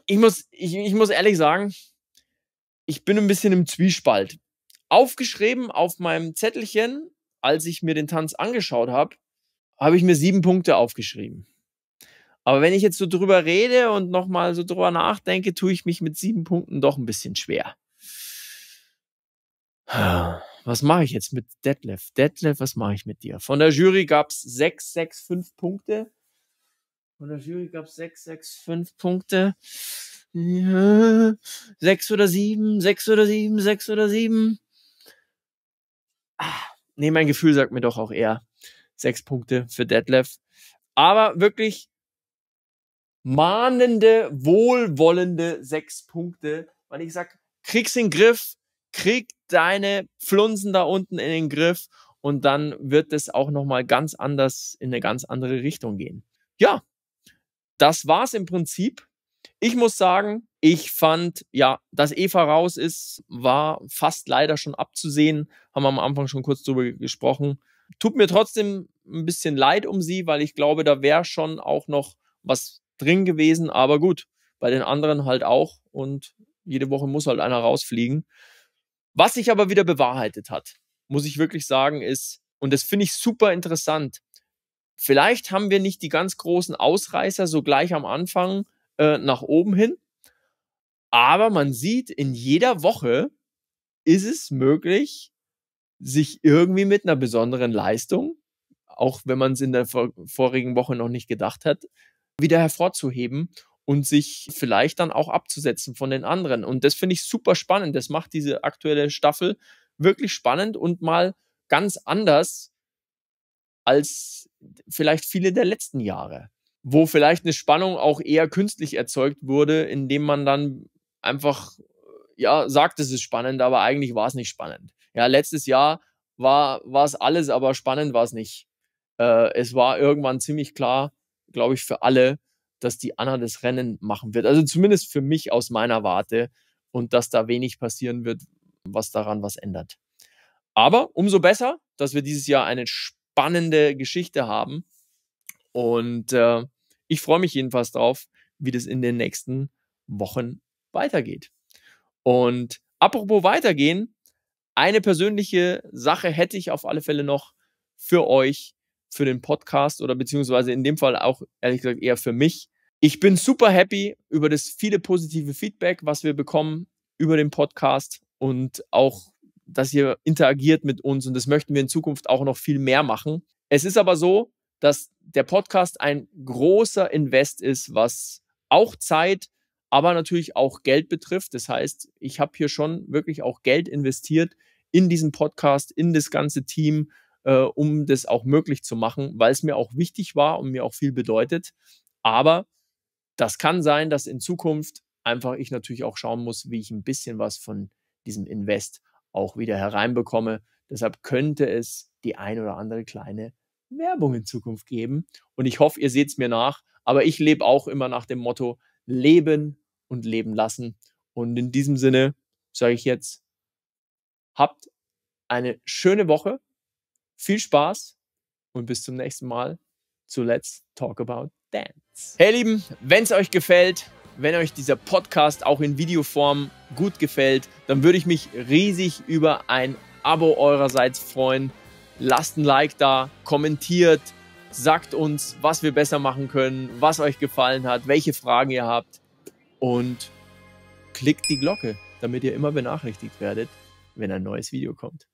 Ich muss, ich, ich muss ehrlich sagen, ich bin ein bisschen im Zwiespalt. Aufgeschrieben auf meinem Zettelchen, als ich mir den Tanz angeschaut habe, habe ich mir sieben Punkte aufgeschrieben. Aber wenn ich jetzt so drüber rede und nochmal so drüber nachdenke, tue ich mich mit sieben Punkten doch ein bisschen schwer was mache ich jetzt mit Detlef? Detlef, was mache ich mit dir? Von der Jury gab es 6, 6, 5 Punkte. Von der Jury gab es 6, 6, 5 Punkte. Ja, oder 7, 6 oder 7, 6 oder 7. Ah, nee, mein Gefühl sagt mir doch auch eher 6 Punkte für Detlef. Aber wirklich mahnende, wohlwollende 6 Punkte, weil ich sag, krieg's in den Griff, Krieg deine Pflunzen da unten in den Griff und dann wird es auch nochmal ganz anders in eine ganz andere Richtung gehen. Ja, das war's im Prinzip. Ich muss sagen, ich fand, ja, dass Eva raus ist, war fast leider schon abzusehen. Haben wir am Anfang schon kurz drüber gesprochen. Tut mir trotzdem ein bisschen leid um sie, weil ich glaube, da wäre schon auch noch was drin gewesen. Aber gut, bei den anderen halt auch. Und jede Woche muss halt einer rausfliegen. Was sich aber wieder bewahrheitet hat, muss ich wirklich sagen, ist, und das finde ich super interessant, vielleicht haben wir nicht die ganz großen Ausreißer so gleich am Anfang äh, nach oben hin, aber man sieht, in jeder Woche ist es möglich, sich irgendwie mit einer besonderen Leistung, auch wenn man es in der vorigen Woche noch nicht gedacht hat, wieder hervorzuheben und sich vielleicht dann auch abzusetzen von den anderen. Und das finde ich super spannend. Das macht diese aktuelle Staffel wirklich spannend und mal ganz anders als vielleicht viele der letzten Jahre, wo vielleicht eine Spannung auch eher künstlich erzeugt wurde, indem man dann einfach ja sagt, es ist spannend, aber eigentlich war es nicht spannend. Ja, letztes Jahr war es alles, aber spannend war es nicht. Äh, es war irgendwann ziemlich klar, glaube ich, für alle, dass die Anna das Rennen machen wird. Also zumindest für mich aus meiner Warte und dass da wenig passieren wird, was daran was ändert. Aber umso besser, dass wir dieses Jahr eine spannende Geschichte haben. Und äh, ich freue mich jedenfalls drauf, wie das in den nächsten Wochen weitergeht. Und apropos weitergehen, eine persönliche Sache hätte ich auf alle Fälle noch für euch, für den Podcast oder beziehungsweise in dem Fall auch ehrlich gesagt eher für mich. Ich bin super happy über das viele positive Feedback, was wir bekommen über den Podcast und auch, dass ihr interagiert mit uns und das möchten wir in Zukunft auch noch viel mehr machen. Es ist aber so, dass der Podcast ein großer Invest ist, was auch Zeit, aber natürlich auch Geld betrifft. Das heißt, ich habe hier schon wirklich auch Geld investiert in diesen Podcast, in das ganze Team, äh, um das auch möglich zu machen, weil es mir auch wichtig war und mir auch viel bedeutet. Aber das kann sein, dass in Zukunft einfach ich natürlich auch schauen muss, wie ich ein bisschen was von diesem Invest auch wieder hereinbekomme. Deshalb könnte es die ein oder andere kleine Werbung in Zukunft geben. Und ich hoffe, ihr seht es mir nach. Aber ich lebe auch immer nach dem Motto Leben und Leben lassen. Und in diesem Sinne sage ich jetzt, habt eine schöne Woche, viel Spaß und bis zum nächsten Mal zu Let's Talk About Dance. Hey Lieben, wenn es euch gefällt, wenn euch dieser Podcast auch in Videoform gut gefällt, dann würde ich mich riesig über ein Abo eurerseits freuen. Lasst ein Like da, kommentiert, sagt uns, was wir besser machen können, was euch gefallen hat, welche Fragen ihr habt und klickt die Glocke, damit ihr immer benachrichtigt werdet, wenn ein neues Video kommt.